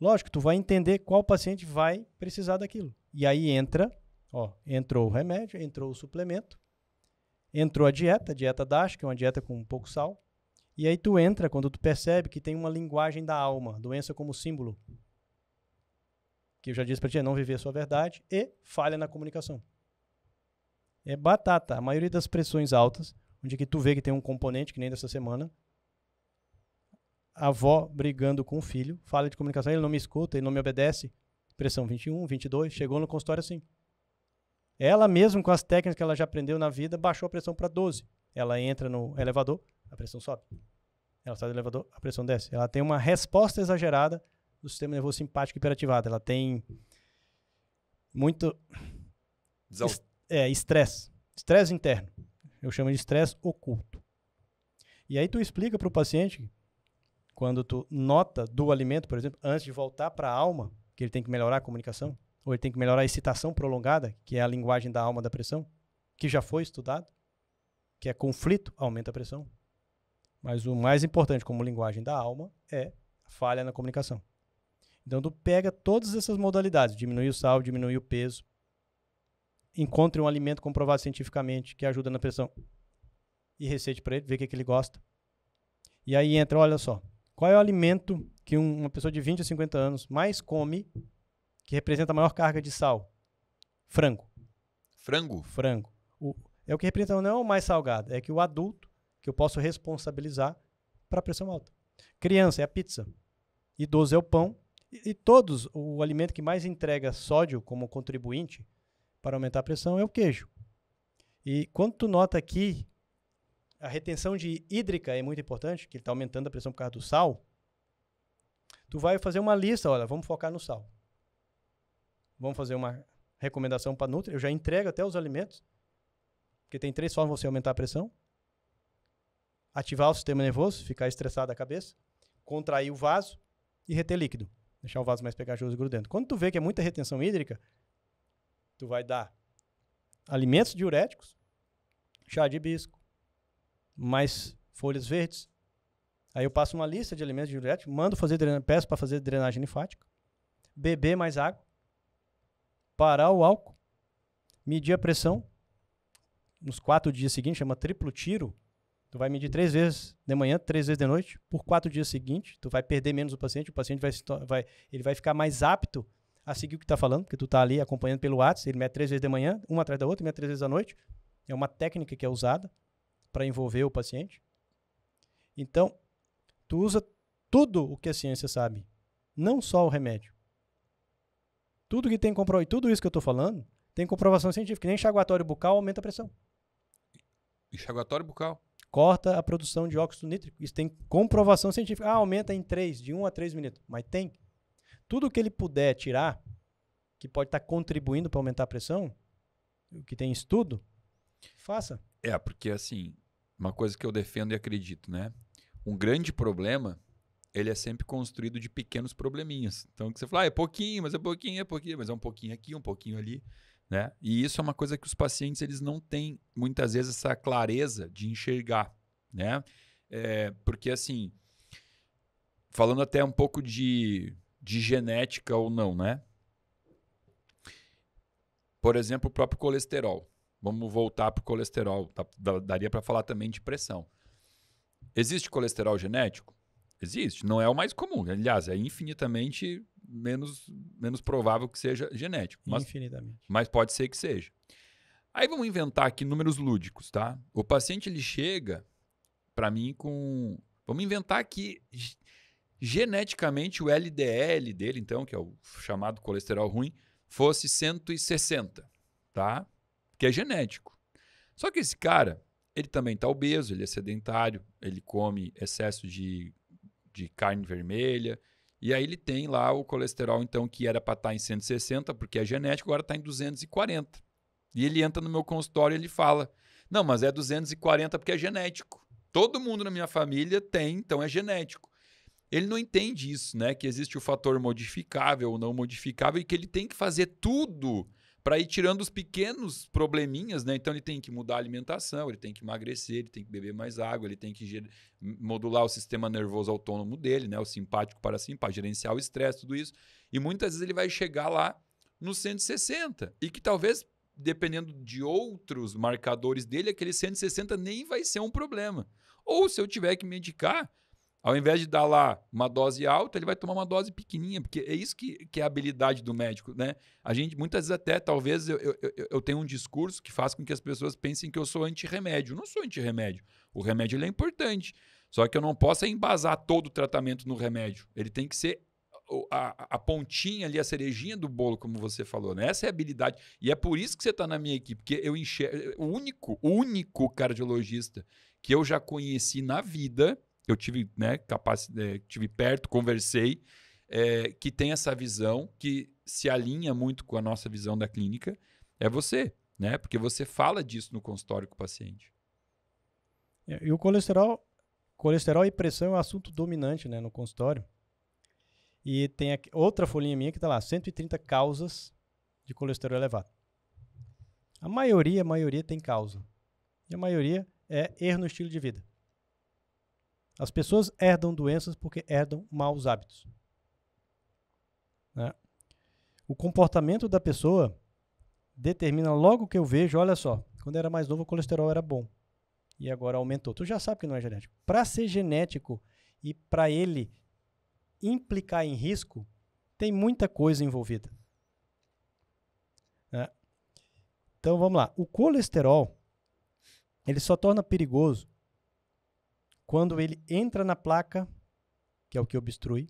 Speaker 2: Lógico, tu vai entender qual paciente vai precisar daquilo. E aí entra, ó, entrou o remédio, entrou o suplemento, entrou a dieta, a dieta DASH, que é uma dieta com um pouco sal. E aí tu entra quando tu percebe que tem uma linguagem da alma, doença como símbolo que eu já disse para ti, é não viver a sua verdade, e falha na comunicação. É batata. A maioria das pressões altas, onde é que tu vê que tem um componente, que nem dessa semana, a avó brigando com o filho, falha de comunicação, ele não me escuta, ele não me obedece. Pressão 21, 22, chegou no consultório assim. Ela mesmo, com as técnicas que ela já aprendeu na vida, baixou a pressão para 12. Ela entra no elevador, a pressão sobe. Ela sai do elevador, a pressão desce. Ela tem uma resposta exagerada do sistema nervoso simpático hiperativado. Ela tem muito. Desal... É, estresse. Estresse interno. Eu chamo de estresse oculto. E aí tu explica para o paciente, quando tu nota do alimento, por exemplo, antes de voltar para a alma, que ele tem que melhorar a comunicação, ou ele tem que melhorar a excitação prolongada, que é a linguagem da alma da pressão, que já foi estudado, que é conflito, aumenta a pressão. Mas o mais importante como linguagem da alma é falha na comunicação. Então, tu pega todas essas modalidades, diminui o sal, diminui o peso, encontre um alimento comprovado cientificamente que ajuda na pressão e receite para ele, vê o que, que ele gosta. E aí entra, olha só, qual é o alimento que um, uma pessoa de 20 a 50 anos mais come que representa a maior carga de sal? Frango. Frango? Frango. O, é o que representa, não é o mais salgado, é que o adulto, que eu posso responsabilizar para pressão alta. Criança é a pizza. Idoso é o pão. E, todos, o alimento que mais entrega sódio como contribuinte para aumentar a pressão é o queijo. E quando tu nota aqui, a retenção de hídrica é muito importante, que está aumentando a pressão por causa do sal, tu vai fazer uma lista, olha, vamos focar no sal. Vamos fazer uma recomendação para Nutri, eu já entrego até os alimentos, porque tem três formas de você aumentar a pressão. Ativar o sistema nervoso, ficar estressado a cabeça, contrair o vaso e reter líquido deixar o vaso mais pegajoso e grudento. Quando tu vê que é muita retenção hídrica, tu vai dar alimentos diuréticos, chá de hibisco, mais folhas verdes. Aí eu passo uma lista de alimentos diuréticos, mando fazer peço para fazer drenagem linfática, beber mais água, parar o álcool, medir a pressão. Nos quatro dias seguintes chama triplo tiro, Tu vai medir três vezes de manhã, três vezes de noite, por quatro dias seguintes, tu vai perder menos o paciente, o paciente vai, vai ele vai ficar mais apto a seguir o que está falando, porque tu está ali acompanhando pelo WhatsApp, ele mede três vezes de manhã, uma atrás da outra, mede três vezes à noite. É uma técnica que é usada para envolver o paciente. Então, tu usa tudo o que a ciência sabe, não só o remédio. Tudo que tem compro... tudo isso que eu estou falando tem comprovação científica. que Nem enxaguatório bucal aumenta a pressão.
Speaker 1: Enxaguatório bucal?
Speaker 2: corta a produção de óxido nítrico. Isso tem comprovação científica. Ah, aumenta em 3, de 1 a 3 minutos. Mas tem. Tudo que ele puder tirar, que pode estar tá contribuindo para aumentar a pressão, o que tem estudo, faça.
Speaker 1: É, porque assim, uma coisa que eu defendo e acredito, né? Um grande problema, ele é sempre construído de pequenos probleminhas. Então, que você fala, ah, é pouquinho, mas é pouquinho, é pouquinho, mas é um pouquinho aqui, um pouquinho ali. Né? E isso é uma coisa que os pacientes eles não têm muitas vezes essa clareza de enxergar, né? É, porque assim, falando até um pouco de, de genética ou não, né? Por exemplo, o próprio colesterol. Vamos voltar para o colesterol. daria para falar também de pressão. Existe colesterol genético? Existe, não é o mais comum. Aliás, é infinitamente menos, menos provável que seja genético. Mas, infinitamente. Mas pode ser que seja. Aí vamos inventar aqui números lúdicos, tá? O paciente ele chega para mim com. Vamos inventar aqui geneticamente o LDL dele, então, que é o chamado colesterol ruim, fosse 160, tá? Que é genético. Só que esse cara, ele também tá obeso, ele é sedentário, ele come excesso de de carne vermelha. E aí ele tem lá o colesterol, então, que era para estar tá em 160, porque é genético, agora está em 240. E ele entra no meu consultório e ele fala: Não, mas é 240 porque é genético. Todo mundo na minha família tem, então é genético. Ele não entende isso, né? Que existe o fator modificável ou não modificável e que ele tem que fazer tudo para ir tirando os pequenos probleminhas, né? Então ele tem que mudar a alimentação, ele tem que emagrecer, ele tem que beber mais água, ele tem que modular o sistema nervoso autônomo dele, né? O simpático para simpático, gerenciar o estresse, tudo isso. E muitas vezes ele vai chegar lá nos 160 e que talvez dependendo de outros marcadores dele, aquele 160 nem vai ser um problema. Ou se eu tiver que medicar, ao invés de dar lá uma dose alta, ele vai tomar uma dose pequenininha, porque é isso que, que é a habilidade do médico, né? A gente, muitas vezes até, talvez, eu, eu, eu tenho um discurso que faz com que as pessoas pensem que eu sou anti-remédio. Não sou anti-remédio. O remédio é importante, só que eu não posso embasar todo o tratamento no remédio. Ele tem que ser a, a, pontinha ali, a cerejinha do bolo, como você falou, né? Essa é a habilidade. E é por isso que você está na minha equipe, porque eu enxergo. O único, o único cardiologista que eu já conheci na vida eu tive, né, capaz, é, eh, tive perto, conversei, é, que tem essa visão que se alinha muito com a nossa visão da clínica, é você, né? Porque você fala disso no consultório com o paciente.
Speaker 2: É, e o colesterol, colesterol e pressão é um assunto dominante, né, no consultório. E tem aqui, outra folhinha minha que está lá, 130 causas de colesterol elevado. A maioria, a maioria tem causa. E a maioria é erro no estilo de vida. As pessoas herdam doenças porque herdam maus hábitos. Né? O comportamento da pessoa determina logo que eu vejo, olha só, quando era mais novo o colesterol era bom e agora aumentou. Tu já sabe que não é genético. Para ser genético e para ele implicar em risco, tem muita coisa envolvida. Né? Então vamos lá. O colesterol ele só torna perigoso quando ele entra na placa, que é o que obstrui,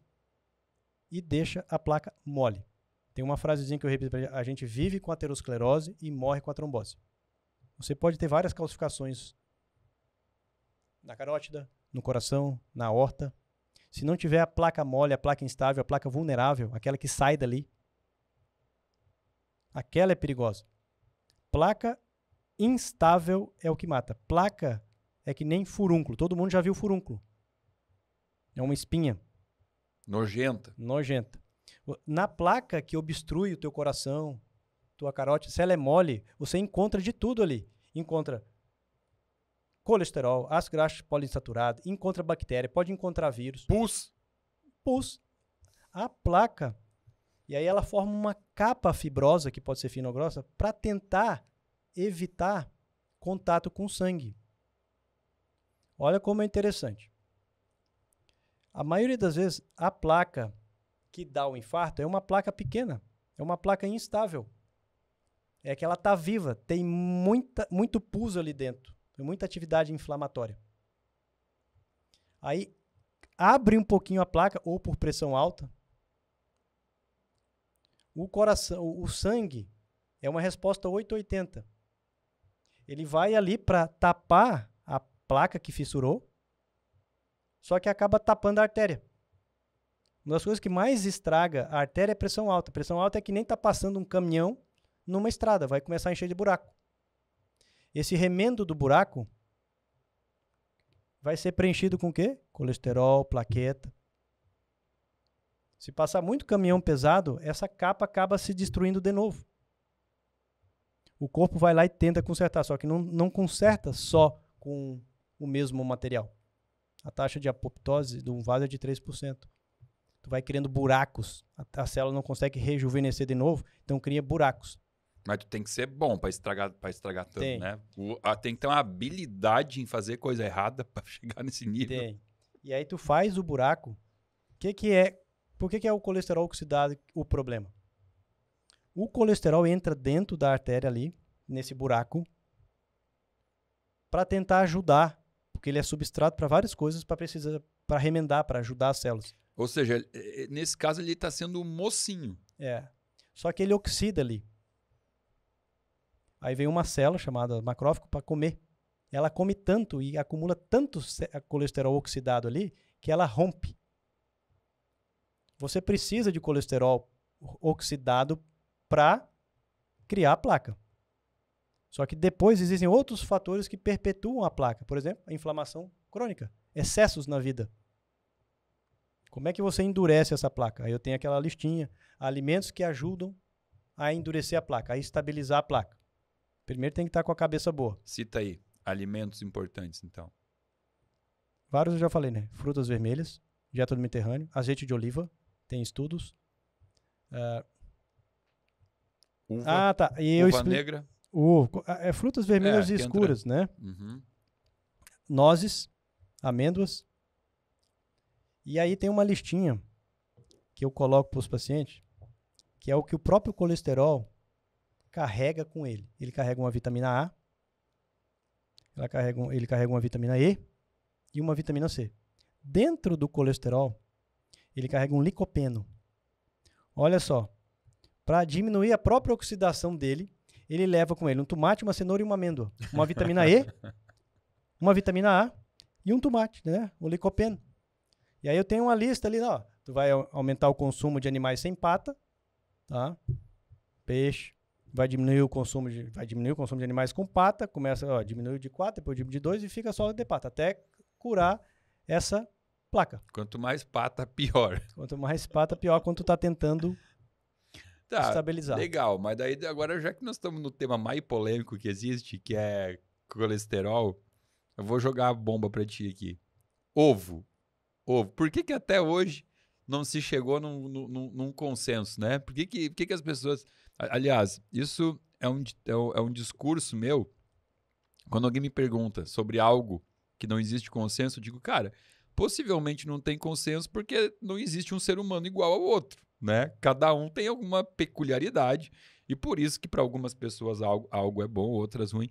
Speaker 2: e deixa a placa mole. Tem uma frasezinha que eu repito para a gente vive com aterosclerose e morre com a trombose. Você pode ter várias calcificações na carótida, no coração, na horta. Se não tiver a placa mole, a placa instável, a placa vulnerável, aquela que sai dali, aquela é perigosa. Placa instável é o que mata. Placa é que nem furúnculo. Todo mundo já viu furúnculo. É uma espinha.
Speaker 1: Nojenta.
Speaker 2: Nojenta. Na placa que obstrui o teu coração, tua carótida, se ela é mole, você encontra de tudo ali. Encontra colesterol, ácido graxo poliinsaturado, encontra bactéria, pode encontrar vírus. Pus. Pus. A placa. E aí ela forma uma capa fibrosa, que pode ser fina ou grossa, para tentar evitar contato com o sangue. Olha como é interessante. A maioria das vezes, a placa que dá o infarto é uma placa pequena, é uma placa instável. É que ela está viva, tem muita, muito pus ali dentro, tem muita atividade inflamatória. Aí abre um pouquinho a placa, ou por pressão alta. O coração, o sangue é uma resposta 880. Ele vai ali para tapar placa que fissurou, só que acaba tapando a artéria. Uma das coisas que mais estraga a artéria é a pressão alta. A pressão alta é que nem está passando um caminhão numa estrada, vai começar a encher de buraco. Esse remendo do buraco vai ser preenchido com o quê? Colesterol, plaqueta. Se passar muito caminhão pesado, essa capa acaba se destruindo de novo. O corpo vai lá e tenta consertar, só que não, não conserta só com o mesmo material. A taxa de apoptose de um vaso é de 3%. Tu vai criando buracos. A, a célula não consegue rejuvenescer de novo, então cria buracos.
Speaker 1: Mas tu tem que ser bom para estragar, pra estragar tanto, tem. né? O, a, tem que ter uma habilidade em fazer coisa errada para chegar nesse nível. Tem.
Speaker 2: E aí tu faz o buraco. O que, que é? Por que, que é o colesterol oxidado o problema? O colesterol entra dentro da artéria ali, nesse buraco, para tentar ajudar porque ele é substrato para várias coisas para precisar para remendar, para ajudar as células. Ou seja,
Speaker 1: é, é, nesse caso ele está sendo um mocinho. É.
Speaker 2: Só que ele oxida ali. Aí vem uma célula chamada macrófago para comer. Ela come tanto e acumula tanto colesterol oxidado ali que ela rompe. Você precisa de colesterol oxidado para criar a placa. Só que depois existem outros fatores que perpetuam a placa. Por exemplo, a inflamação crônica, excessos na vida. Como é que você endurece essa placa? Aí eu tenho aquela listinha, alimentos que ajudam a endurecer a placa, a estabilizar a placa. Primeiro tem que estar tá com a cabeça boa. Cita aí, alimentos importantes então. Vários eu já falei, né? Frutas vermelhas, dieta do Mediterrâneo, azeite de oliva, tem estudos.
Speaker 1: Uh... Uva, ah, tá. E uva eu expli... negra. O, é, frutas vermelhas é, e é escuras, entra... né? Uhum.
Speaker 2: Nozes, amêndoas. E aí tem uma listinha que eu coloco para os pacientes, que é o que o próprio colesterol carrega com ele. Ele carrega uma vitamina A, ela carrega, um, ele carrega uma vitamina E e uma vitamina C. Dentro do colesterol, ele carrega um licopeno. Olha só, para diminuir a própria oxidação dele, ele leva com ele um tomate, uma cenoura e uma amêndoa. Uma vitamina E, uma vitamina A e um tomate, né? O licopeno. E aí eu tenho uma lista ali, ó. Tu vai aumentar o consumo de animais sem pata, tá? Peixe. Vai diminuir o consumo de, vai diminuir o consumo de animais com pata. Começa, ó, diminui de 4, depois diminui de 2 e fica só de pata. Até curar essa placa.
Speaker 1: Quanto mais pata, pior.
Speaker 2: Quanto mais pata, pior quando tu tá tentando
Speaker 1: tá, estabilizar. Legal, mas daí agora, já que nós estamos no tema mais polêmico que existe, que é colesterol, eu vou jogar a bomba para ti aqui. Ovo. Ovo. Por que, que até hoje não se chegou num, num, num consenso, né? Por que, que, por que, que as pessoas. Aliás, isso é, é um, é um discurso meu. Quando alguém me pergunta sobre algo que não existe consenso, eu digo, cara, possivelmente não tem consenso porque não existe um ser humano igual ao outro né? Cada um tem alguma peculiaridade e por isso que para algumas pessoas algo, algo é bom, outras ruim.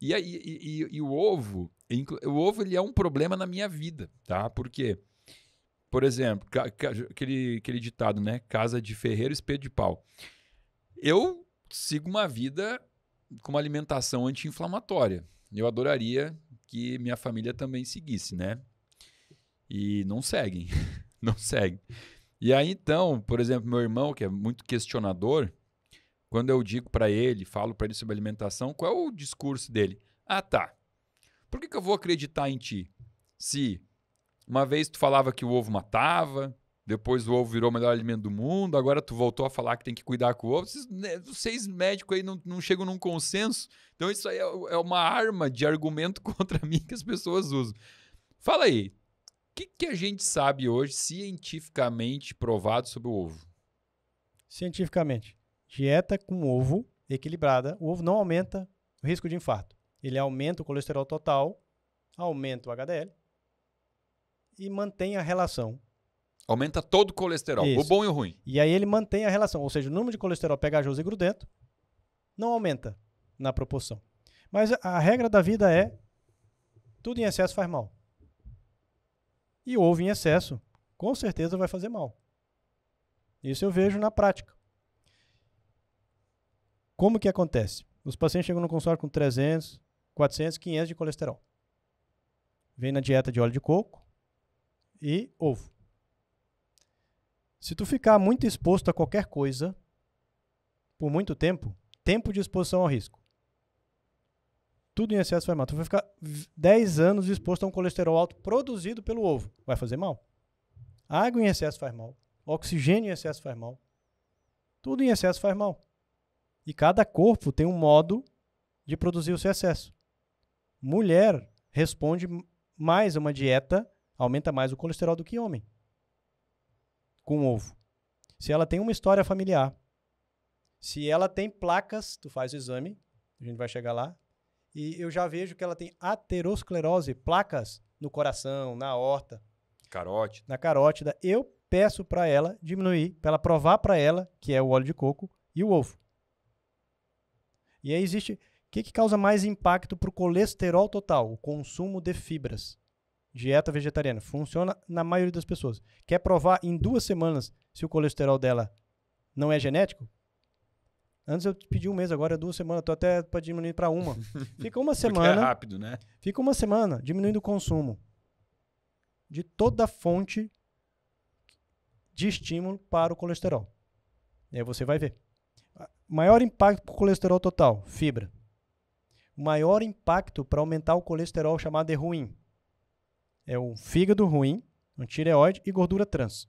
Speaker 1: E, aí, e, e, e o ovo, o ovo ele é um problema na minha vida, tá? Porque, por exemplo, aquele, aquele ditado, né? Casa de ferreiro, espeto de pau. Eu sigo uma vida com uma alimentação anti-inflamatória. Eu adoraria que minha família também seguisse, né? E não seguem, não seguem. E aí então, por exemplo, meu irmão, que é muito questionador, quando eu digo para ele, falo para ele sobre alimentação, qual é o discurso dele? Ah, tá. Por que, que eu vou acreditar em ti? Se uma vez tu falava que o ovo matava, depois o ovo virou o melhor alimento do mundo, agora tu voltou a falar que tem que cuidar com o ovo. Vocês, né, vocês médicos aí não, não chegam num consenso. Então isso aí é, é uma arma de argumento contra mim que as pessoas usam. Fala aí, que, que a gente sabe hoje cientificamente provado sobre o ovo?
Speaker 2: Cientificamente, dieta com ovo equilibrada, o ovo não aumenta o risco de infarto. Ele aumenta o colesterol total,
Speaker 1: aumenta o HDL
Speaker 2: e mantém a relação.
Speaker 1: Aumenta todo o colesterol, Isso. o bom e o ruim.
Speaker 2: E aí ele mantém a relação, ou seja, o número de colesterol pegajoso e grudento não aumenta na proporção. Mas a regra da vida é tudo em excesso faz mal e ovo em excesso, com certeza vai fazer mal. Isso eu vejo na prática. Como que acontece? Os pacientes chegam no consultório com 300, 400, 500 de colesterol. Vem na dieta de óleo de coco e ovo. Se tu ficar muito exposto a qualquer coisa por muito tempo, tempo de exposição ao risco tudo em excesso vai mal. Tu vai ficar 10 anos exposto a um colesterol alto produzido pelo ovo. Vai fazer mal. Água em excesso faz mal. Oxigênio em excesso faz mal. Tudo em excesso faz mal. E cada corpo tem um modo de produzir o seu excesso. Mulher responde mais a uma dieta, aumenta mais o colesterol do que homem. Com ovo. Se ela tem uma história familiar, se ela tem placas, tu faz o exame, a gente vai chegar lá, e eu já vejo que ela tem aterosclerose, placas no coração, na horta. Carótida. Na carótida. Eu peço para ela diminuir, para ela provar para ela que é o óleo de coco e o ovo. E aí existe. O que, que causa mais impacto para o colesterol total? O consumo de fibras. Dieta vegetariana. Funciona na maioria das pessoas. Quer provar em duas semanas se o colesterol dela não é genético? Antes eu pedi um mês, agora é duas semanas. Tô até para diminuir para uma. Fica uma é semana. é rápido, né? Fica uma semana diminuindo o consumo de toda fonte de estímulo para o colesterol. E aí você vai ver. Maior impacto para o colesterol total, fibra. Maior impacto para aumentar o colesterol chamado de é ruim. É o fígado ruim, um tireoide e gordura trans.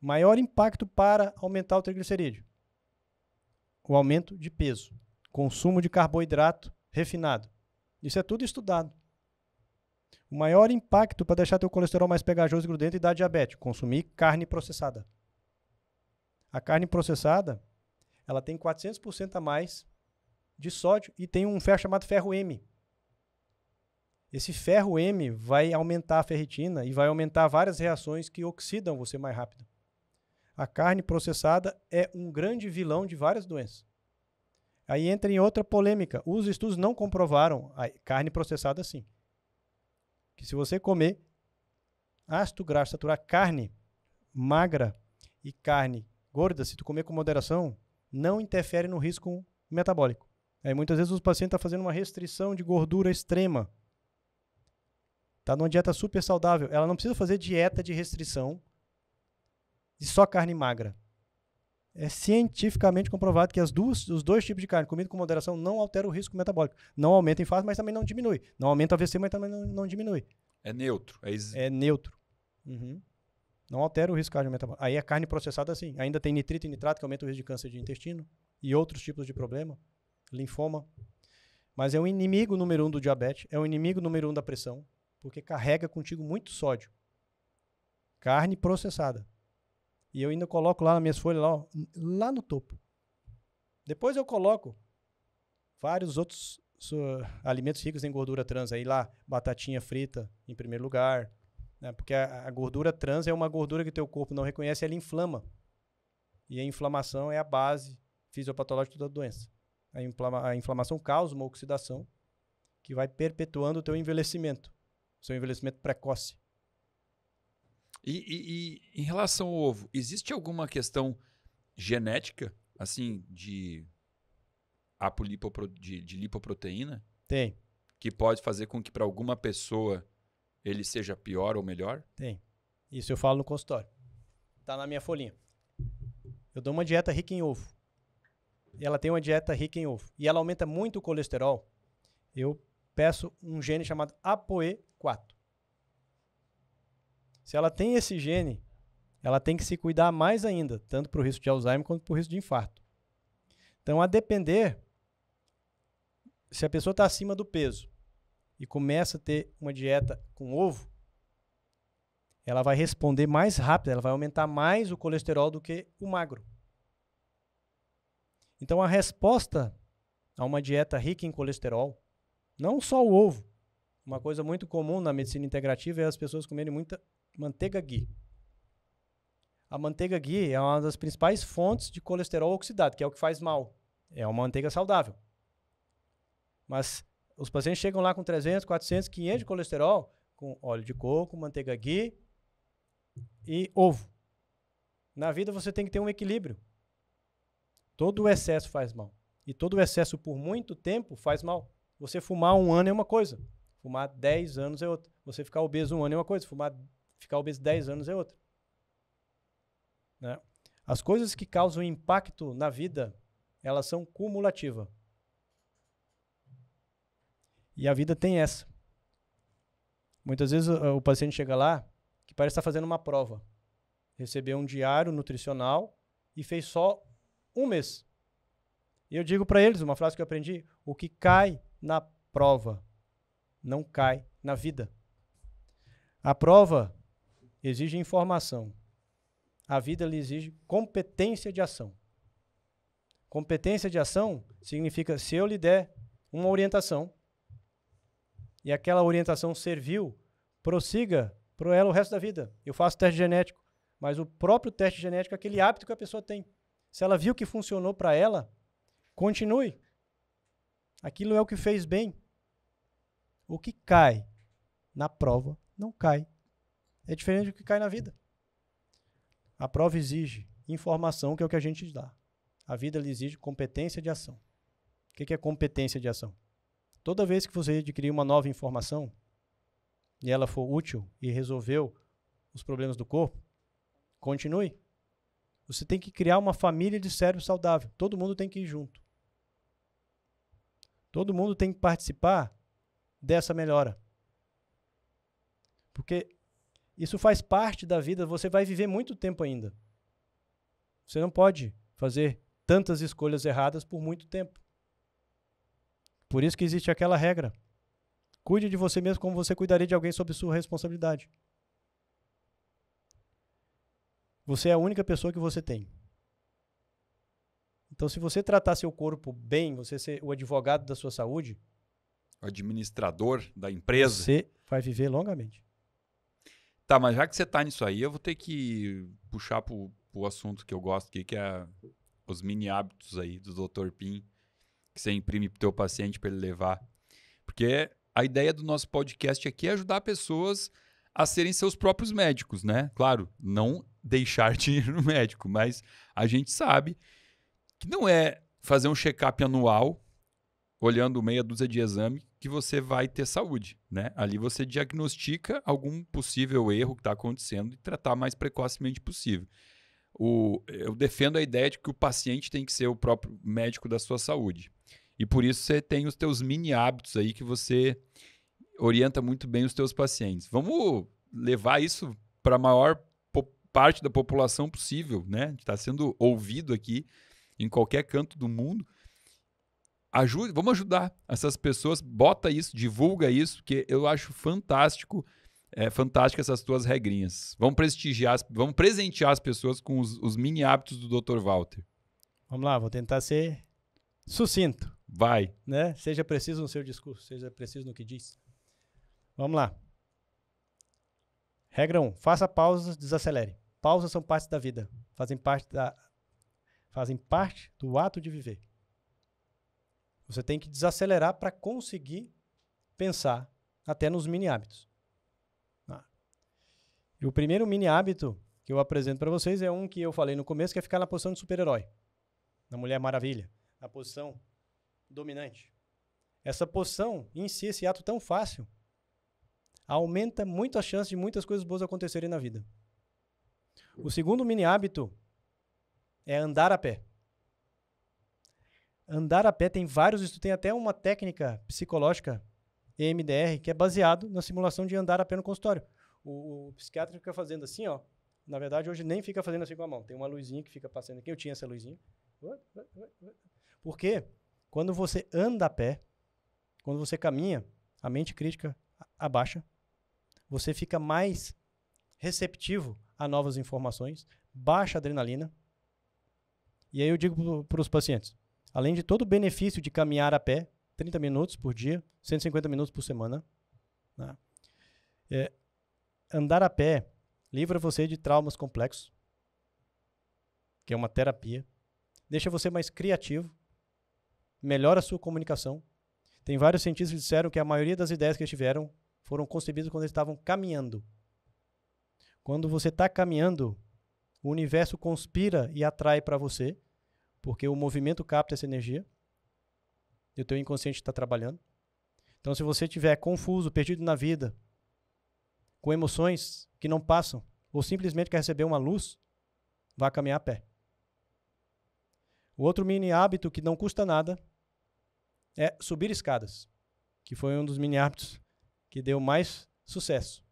Speaker 2: Maior impacto para aumentar o triglicerídeo o aumento de peso, consumo de carboidrato refinado. Isso é tudo estudado. O maior impacto para deixar teu colesterol mais pegajoso e grudento e dar diabetes, consumir carne processada. A carne processada, ela tem 400% a mais de sódio e tem um ferro chamado ferro M. Esse ferro M vai aumentar a ferritina e vai aumentar várias reações que oxidam você mais rápido a carne processada é um grande vilão de várias doenças. Aí entra em outra polêmica. Os estudos não comprovaram a carne processada sim. Que se você comer ácido graxo saturado, carne magra e carne gorda, se tu comer com moderação, não interfere no risco metabólico. Aí muitas vezes o paciente está fazendo uma restrição de gordura extrema. Está numa dieta super saudável. Ela não precisa fazer dieta de restrição de só carne magra. É cientificamente comprovado que as duas, os dois tipos de carne, comida com moderação, não altera o risco metabólico. Não aumenta em fase, mas também não diminui. Não aumenta AVC, mas também não, não diminui.
Speaker 1: É neutro. É, é neutro. Uhum.
Speaker 2: Não altera o risco cardiometabólico. Aí a é carne processada, sim. Ainda tem nitrito e nitrato, que aumenta o risco de câncer de intestino e outros tipos de problema. Linfoma. Mas é o um inimigo número um do diabetes, é o um inimigo número um da pressão, porque carrega contigo muito sódio. Carne processada. E eu ainda coloco lá nas minhas folhas, lá, ó, lá no topo. Depois eu coloco vários outros alimentos ricos em gordura trans. Aí lá, batatinha frita em primeiro lugar. Né? Porque a, a gordura trans é uma gordura que teu corpo não reconhece, ela inflama. E a inflamação é a base fisiopatológica da doença. A, inflama a inflamação causa uma oxidação que vai perpetuando o teu envelhecimento, seu envelhecimento precoce.
Speaker 1: E, e, e, em relação ao ovo, existe alguma questão genética, assim, de, apolipopro, de, de lipoproteína? Tem. Que pode fazer com que para alguma pessoa ele seja pior ou melhor?
Speaker 2: Tem. Isso eu falo no consultório. Tá na minha folhinha. Eu dou uma dieta rica em ovo. Ela tem uma dieta rica em ovo. E ela aumenta muito o colesterol. Eu peço um gene chamado ApoE4. Se ela tem esse gene, ela tem que se cuidar mais ainda, tanto para o risco de Alzheimer quanto para o risco de infarto. Então, a depender, se a pessoa está acima do peso e começa a ter uma dieta com ovo, ela vai responder mais rápido, ela vai aumentar mais o colesterol do que o magro. Então, a resposta a uma dieta rica em colesterol, não só o ovo, uma coisa muito comum na medicina integrativa é as pessoas comerem muita, manteiga ghee. A manteiga ghee é uma das principais fontes de colesterol oxidado, que é o que faz mal. É uma manteiga saudável. Mas os pacientes chegam lá com 300, 400, 500 de colesterol, com óleo de coco, manteiga ghee e ovo. Na vida você tem que ter um equilíbrio. Todo o excesso faz mal. E todo o excesso por muito tempo faz mal. Você fumar um ano é uma coisa. Fumar 10 anos é outra. Você ficar obeso um ano é uma coisa. Fumar Ficar obeso 10 anos é outra. Né? As coisas que causam impacto na vida, elas são cumulativas. E a vida tem essa. Muitas vezes o, ah, o paciente chega lá que parece estar fazendo uma prova. Recebeu um diário nutricional e fez só um mês. E eu digo para eles uma frase que eu aprendi: o que cai na prova não cai na vida. A prova exige informação. A vida lhe exige competência de ação. Competência de ação significa se eu lhe der uma orientação e aquela orientação serviu, prossiga para ela o resto da vida. Eu faço teste genético, mas o próprio teste genético é aquele hábito que a pessoa tem. Se ela viu que funcionou para ela, continue. Aquilo é o que fez bem. O que cai na prova não cai é diferente do que cai na vida. A prova exige informação, que é o que a gente dá. A vida exige competência de ação. O que é competência de ação? Toda vez que você adquirir uma nova informação e ela for útil e resolveu os problemas do corpo, continue. Você tem que criar uma família de cérebro saudável. Todo mundo tem que ir junto. Todo mundo tem que participar dessa melhora. Porque isso faz parte da vida, você vai viver muito tempo ainda. Você não pode fazer tantas escolhas erradas por muito tempo. Por isso que existe aquela regra. Cuide de você mesmo como você cuidaria de alguém sob sua responsabilidade. Você é a única pessoa que você tem. Então, se você tratar seu corpo bem, você ser o advogado da sua saúde,
Speaker 1: o administrador da empresa, você
Speaker 2: vai viver longamente.
Speaker 1: Tá, mas já que você tá nisso aí, eu vou ter que puxar pro, pro assunto que eu gosto aqui, que é os mini hábitos aí do Dr. Pim, que você imprime pro teu paciente para ele levar. Porque a ideia do nosso podcast aqui é ajudar pessoas a serem seus próprios médicos, né? Claro, não deixar dinheiro no médico, mas a gente sabe que não é fazer um check-up anual, olhando meia dúzia de exame, que você vai ter saúde, né? Ali você diagnostica algum possível erro que está acontecendo e tratar mais precocemente possível. O, eu defendo a ideia de que o paciente tem que ser o próprio médico da sua saúde. E por isso você tem os teus mini hábitos aí que você orienta muito bem os teus pacientes. Vamos levar isso para a maior parte da população possível, né? Está sendo ouvido aqui em qualquer canto do mundo ajude, vamos ajudar essas pessoas, bota isso, divulga isso, que eu acho fantástico, é fantástico essas tuas regrinhas. Vamos prestigiar, vamos presentear as pessoas com os, os mini hábitos do Dr. Walter.
Speaker 2: Vamos lá, vou tentar ser
Speaker 1: sucinto. Vai.
Speaker 2: Né? Seja preciso no seu discurso, seja preciso no que diz. Vamos lá. Regra 1. Um, faça pausas, desacelere. Pausas são parte da vida. Fazem parte, da, fazem parte do ato de viver. Você tem que desacelerar para conseguir pensar até nos mini hábitos. Ah. E o primeiro mini hábito que eu apresento para vocês é um que eu falei no começo, que é ficar na posição de super-herói, na Mulher Maravilha, na posição dominante. Essa posição, em si, esse ato tão fácil, aumenta muito a chance de muitas coisas boas acontecerem na vida. O segundo mini hábito é andar a pé. Andar a pé tem vários estudos, tem até uma técnica psicológica, EMDR, que é baseado na simulação de andar a pé no consultório. O, o psiquiatra fica fazendo assim, ó. Na verdade, hoje nem fica fazendo assim com a mão. Tem uma luzinha que fica passando aqui. Eu tinha essa luzinha. Porque quando você anda a pé, quando você caminha, a mente crítica abaixa. Você fica mais receptivo a novas informações, baixa adrenalina. E aí eu digo para os pacientes: Além de todo o benefício de caminhar a pé, 30 minutos por dia, 150 minutos por semana. Né? É, andar a pé livra você de traumas complexos, que é uma terapia. Deixa você mais criativo, melhora a sua comunicação. Tem vários cientistas que disseram que a maioria das ideias que eles tiveram foram concebidas quando eles estavam caminhando. Quando você está caminhando, o universo conspira e atrai para você porque o movimento capta essa energia e o teu inconsciente está trabalhando. Então, se você estiver confuso, perdido na vida, com emoções que não passam, ou simplesmente quer receber uma luz, vá caminhar a pé. O outro mini hábito que não custa nada é subir escadas, que foi um dos mini hábitos que deu mais sucesso.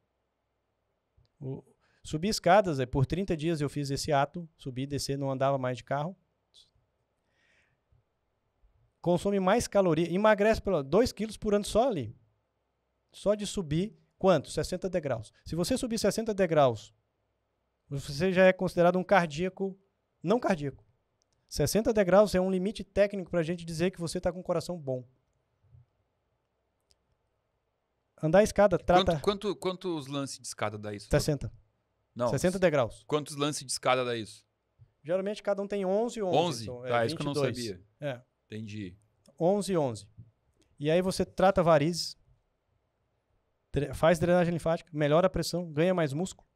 Speaker 2: O, subir escadas, é, por 30 dias eu fiz esse ato, subir e descer, não andava mais de carro consome mais caloria, emagrece 2 quilos por ano só ali. Só de subir quanto? 60 degraus. Se você subir 60 degraus, você já é considerado um cardíaco não cardíaco. 60 degraus é um limite técnico para a gente dizer que você está com um coração bom.
Speaker 1: Andar a escada trata. Quanto, quanto, quantos lances de escada dá isso? 60. Não. 60 degraus. Quantos lances de escada dá isso?
Speaker 2: Geralmente cada um tem 11 ou 11. 11? Então, é, tá, 22. isso que eu não sabia. É. Entendi. 11 e 11. E aí você trata varizes, faz drenagem linfática, melhora a pressão, ganha mais músculo.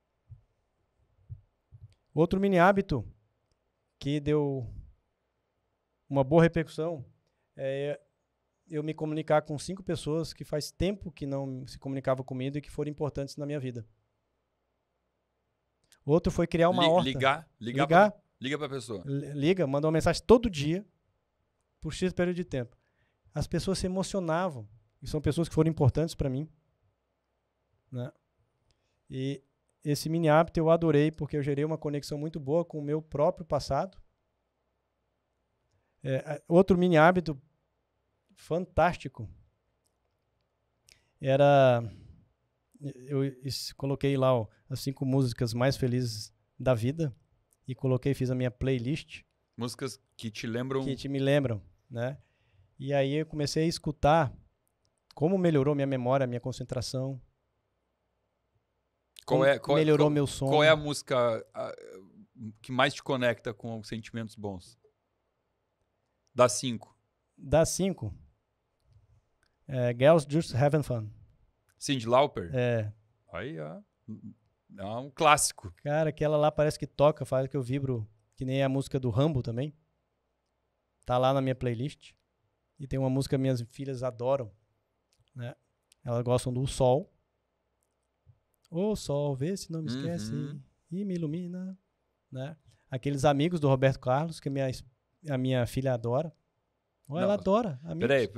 Speaker 2: Outro mini hábito que deu uma boa repercussão é eu me comunicar com cinco pessoas que faz tempo que não se comunicava comigo e que foram importantes na minha vida. Outro foi criar uma horta. Ligar,
Speaker 1: ligar, ligar pra, liga para a pessoa.
Speaker 2: Liga, manda uma mensagem todo dia por X período de tempo. As pessoas se emocionavam, e são pessoas que foram importantes para mim. Né? E esse mini hábito eu adorei, porque eu gerei uma conexão muito boa com o meu próprio passado. É, outro mini hábito fantástico era. Eu coloquei lá ó, as cinco músicas mais felizes da vida e coloquei, fiz a minha playlist.
Speaker 1: Músicas que te lembram. Que te me lembram né?
Speaker 2: E aí eu comecei a escutar como melhorou minha memória, minha concentração.
Speaker 1: Qual é, qual, é, melhorou qual, meu som. Qual é a música a, que mais te conecta com os sentimentos bons? Da cinco
Speaker 2: Da cinco É, Girls Just Having Fun.
Speaker 1: Cindy Lauper? É. Aí, ó. É um clássico.
Speaker 2: Cara, aquela lá parece que toca, faz que eu vibro, que nem a música do Rambo também. Tá lá na minha playlist. E tem uma música que minhas filhas adoram, né? Elas gostam do Sol. Ô Sol, vê se não me uhum. esquece uhum. e me ilumina, né? Aqueles amigos do Roberto Carlos que minha, a minha filha adora. ela adora. Amigos. Peraí,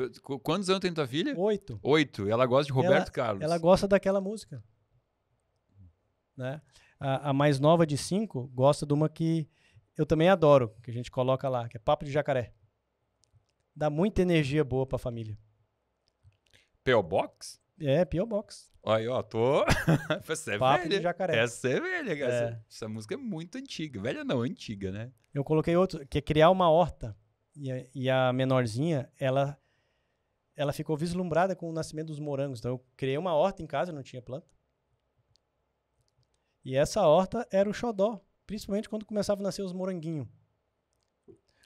Speaker 1: quantos anos tem tua filha? Oito. Oito. Ela gosta de Roberto ela, Carlos. Ela gosta
Speaker 2: daquela música. Né? A, a, mais nova de cinco gosta de uma que eu também adoro, que a gente coloca lá, que é papo de jacaré. Dá muita energia boa pra família.
Speaker 1: P.O. Box?
Speaker 2: É, P.O. Box.
Speaker 1: Aí, ó, tô. Você é Papo velha. de jacaré. Essa é velha, cara. É. Essa, essa, música é muito antiga. Velha não, antiga, né?
Speaker 2: Eu coloquei outro, que é criar uma horta. E a, e a, menorzinha, ela, ela ficou vislumbrada com o nascimento dos morangos. Então, eu criei uma horta em casa, não tinha planta. E essa horta era o xodó. Principalmente quando começavam a nascer os moranguinhos.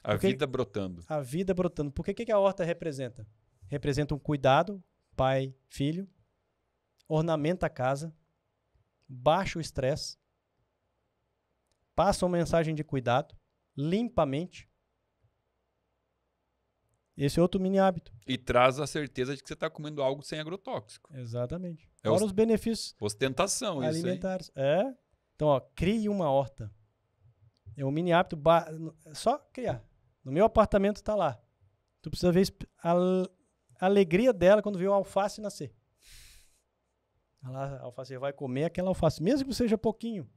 Speaker 1: A Porque vida brotando.
Speaker 2: A vida brotando. Porque o que, que a horta representa? Representa um cuidado, pai, filho, ornamenta a casa, baixa o estresse, passa uma mensagem de cuidado, limpa a mente. Esse é outro mini hábito.
Speaker 1: E traz a certeza de que você está comendo algo sem agrotóxico.
Speaker 2: Exatamente. É Fora os benefícios.
Speaker 1: Ostentação, alimentares.
Speaker 2: isso. Alimentares. É. Então, ó, crie uma horta. É um mini hábito, ba... É só criar. No meu apartamento está lá. Tu precisa ver a alegria dela quando vê o alface nascer. Ela, a alface vai comer aquela alface, mesmo que seja pouquinho.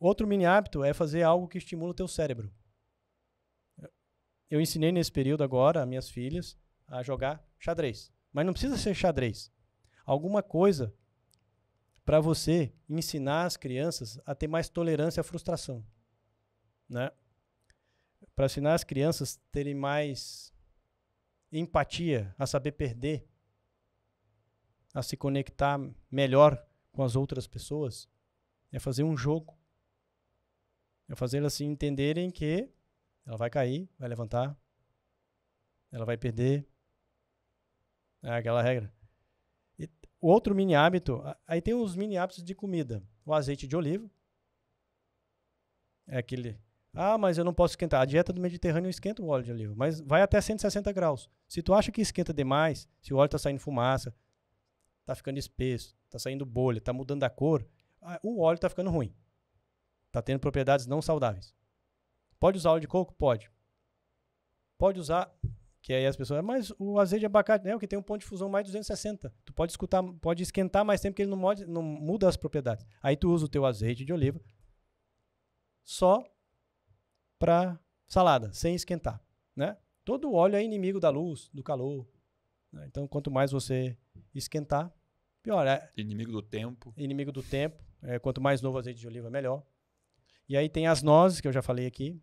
Speaker 2: Outro mini hábito é fazer algo que estimula o teu cérebro. Eu ensinei nesse período agora as minhas filhas a jogar xadrez. Mas não precisa ser xadrez. Alguma coisa para você ensinar as crianças a ter mais tolerância à frustração, né? Para ensinar as crianças a terem mais empatia, a saber perder, a se conectar melhor com as outras pessoas, é fazer um jogo. É fazer elas entenderem que ela vai cair, vai levantar, ela vai perder. É aquela regra. O outro mini hábito, aí tem os mini hábitos de comida. O azeite de oliva. É aquele. Ah, mas eu não posso esquentar. A dieta do Mediterrâneo esquenta o óleo de oliva, mas vai até 160 graus. Se tu acha que esquenta demais, se o óleo está saindo fumaça, está ficando espesso, está saindo bolha, está mudando a cor, o óleo está ficando ruim. Está tendo propriedades não saudáveis. Pode usar óleo de coco? Pode. Pode usar que aí as pessoas, ah, mas o azeite de abacate, né? O que tem um ponto de fusão mais de 260. Tu pode escutar, pode esquentar mais tempo, porque ele não, mode, não muda as propriedades. Aí tu usa o teu azeite de oliva só para salada, sem esquentar, né? Todo óleo é inimigo da luz, do calor. Né? Então, quanto mais você esquentar, pior. É inimigo do tempo. Inimigo do tempo. É, quanto mais novo azeite de oliva, melhor. E aí tem as nozes, que eu já falei aqui,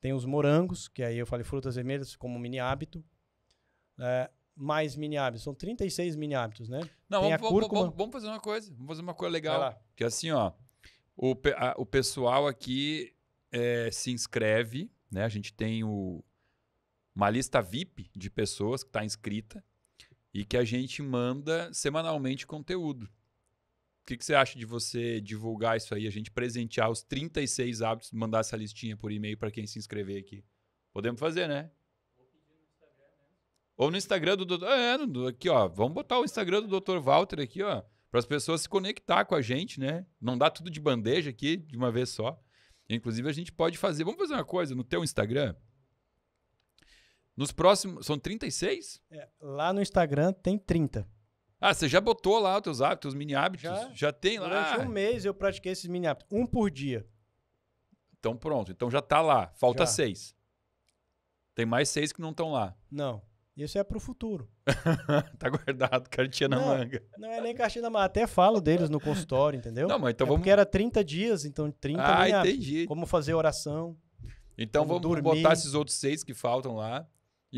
Speaker 2: tem os morangos, que aí eu falei frutas vermelhas como mini hábito. É, mais mini hábitos. São 36 mini hábitos, né? Não, vamos, vamos,
Speaker 1: vamos, fazer uma coisa. Vamos fazer uma coisa legal. Que é assim, ó. O, a, o pessoal aqui é, se inscreve, né? A gente tem o, uma lista VIP de pessoas que está inscrita e que a gente manda semanalmente conteúdo que, que você acha de você divulgar isso aí, a gente presentear os 36 hábitos, mandar essa listinha por e-mail para quem se inscrever aqui? Podemos fazer, né? Ou no Instagram do doutor. É, aqui, ó. Vamos botar o Instagram do doutor Walter aqui, ó. Para as pessoas se conectar com a gente, né? Não dá tudo de bandeja aqui de uma vez só. Inclusive, a gente pode fazer. Vamos fazer uma coisa no teu Instagram? Nos próximos. São 36?
Speaker 2: É, lá no Instagram tem 30.
Speaker 1: Ah, você já botou lá os teus hábitos, os mini hábitos? Já, já tem lá? Durante um mês eu pratiquei
Speaker 2: esses mini hábitos, um por dia.
Speaker 1: Então pronto, então já tá lá. Falta já. seis. Tem mais seis que não estão lá.
Speaker 2: Não. Isso é para o futuro.
Speaker 1: tá guardado, cartinha na manga. Não
Speaker 2: é nem cartinha na manga. Até falo deles no consultório, entendeu? Não, mas então é vamos. Porque era 30 dias, então 30 Ah, entendi.
Speaker 1: Como fazer oração. Então vamos dormir. botar esses outros seis que faltam lá.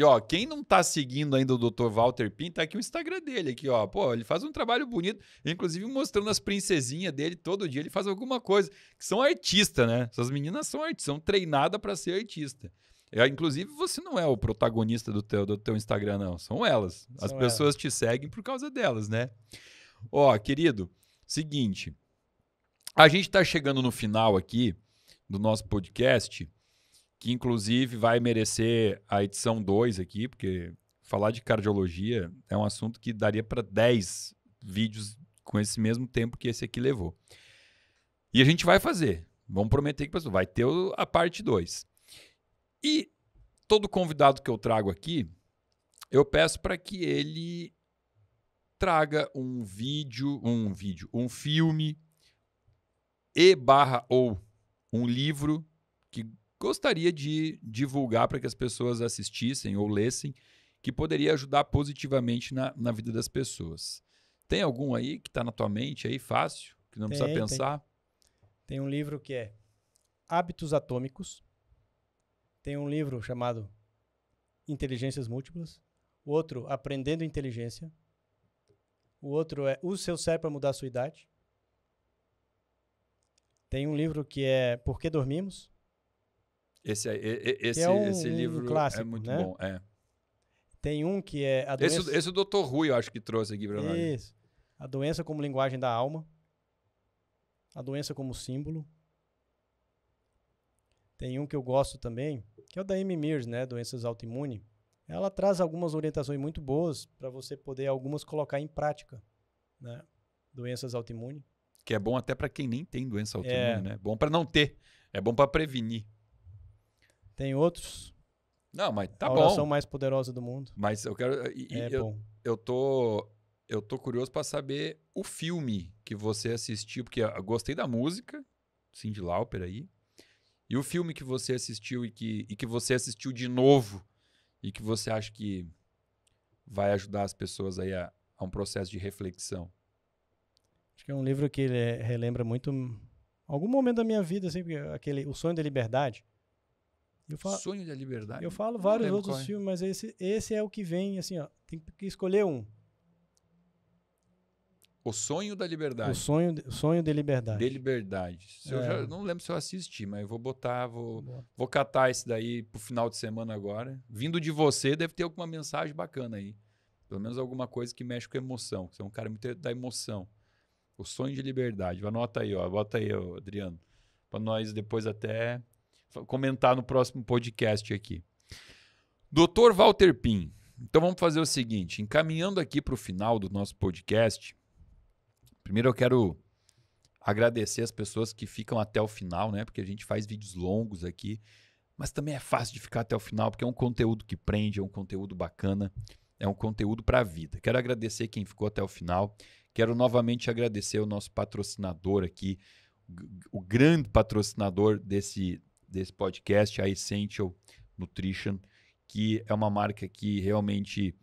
Speaker 1: E ó, quem não tá seguindo ainda o Dr. Walter Pinto, tá aqui o Instagram dele aqui, ó. Pô, ele faz um trabalho bonito, inclusive mostrando as princesinhas dele todo dia, ele faz alguma coisa, que são artistas, né? Essas meninas são artistas, são treinadas para ser artista. É, inclusive, você não é o protagonista do teu, do teu Instagram, não. São elas. São As pessoas elas. te seguem por causa delas, né? Ó, querido, seguinte. A gente está chegando no final aqui do nosso podcast que inclusive vai merecer a edição 2 aqui, porque falar de cardiologia é um assunto que daria para 10 vídeos com esse mesmo tempo que esse aqui levou. E a gente vai fazer. Vamos prometer que vai ter a parte 2. E todo convidado que eu trago aqui, eu peço para que ele traga um vídeo, um vídeo, um filme e barra ou um livro que gostaria de divulgar para que as pessoas assistissem ou lessem, que poderia ajudar positivamente na, na vida das pessoas. Tem algum aí que está na tua mente aí, fácil, que não tem, precisa pensar?
Speaker 2: Tem. tem um livro que é Hábitos Atômicos, tem um livro chamado Inteligências Múltiplas, o outro Aprendendo Inteligência, o outro é Use Seu Cérebro para Mudar a Sua Idade, tem um livro que é Por que Dormimos?
Speaker 1: Esse, é esse, é um, esse livro um é clássico, é muito né? bom. É.
Speaker 2: Tem um que é. A doença... esse, esse
Speaker 1: é o Dr. Rui, eu acho que trouxe aqui para nós. Isso.
Speaker 2: A doença como linguagem da alma. A doença como símbolo. Tem um que eu gosto também, que é o da Amy Mears, né? Doenças autoimunes. Ela traz algumas orientações muito boas para você poder algumas colocar em prática, né? Doenças autoimunes.
Speaker 1: Que é bom até para quem nem tem doença é. autoimune, é... né? Bom para não ter, é bom para prevenir.
Speaker 2: Tem outros. Não, mas tá a bom. A oração mais poderosa do mundo.
Speaker 1: Mas eu quero. E, é eu, bom. eu tô. Eu tô curioso para saber o filme que você assistiu, porque eu gostei da música, Cindy Lauper aí. E o filme que você assistiu e que, e que você assistiu de novo e que você acha que vai ajudar as pessoas aí a, a um processo de reflexão?
Speaker 2: Acho que é um livro que é, relembra muito algum momento da minha vida, assim, aquele O Sonho da Liberdade. Eu falo, Sonho da Liberdade. Eu falo vários outros é. filmes, mas esse, esse é o que vem, assim, ó. Tem que escolher um.
Speaker 1: O Sonho da Liberdade. O Sonho,
Speaker 2: sonho de Liberdade. De
Speaker 1: Liberdade. É. Eu já, não lembro se eu assisti, mas eu vou botar, vou, vou catar esse daí pro final de semana agora. Vindo de você, deve ter alguma mensagem bacana aí. Pelo menos alguma coisa que mexe com emoção. Você é um cara muito da emoção. O Sonho de Liberdade. Anota aí, ó. Bota aí, ó, Adriano. Pra nós depois até comentar no próximo podcast aqui. Doutor Walter Pim, então vamos fazer o seguinte: encaminhando aqui para o final do nosso podcast, primeiro eu quero agradecer as pessoas que ficam até o final, né? Porque a gente faz vídeos longos aqui, mas também é fácil de ficar até o final, porque é um conteúdo que prende, é um conteúdo bacana, é um conteúdo para a vida. Quero agradecer quem ficou até o final. Quero novamente agradecer o nosso patrocinador aqui, o grande patrocinador desse, desse podcast, a Essential Nutrition, que é uma marca que realmente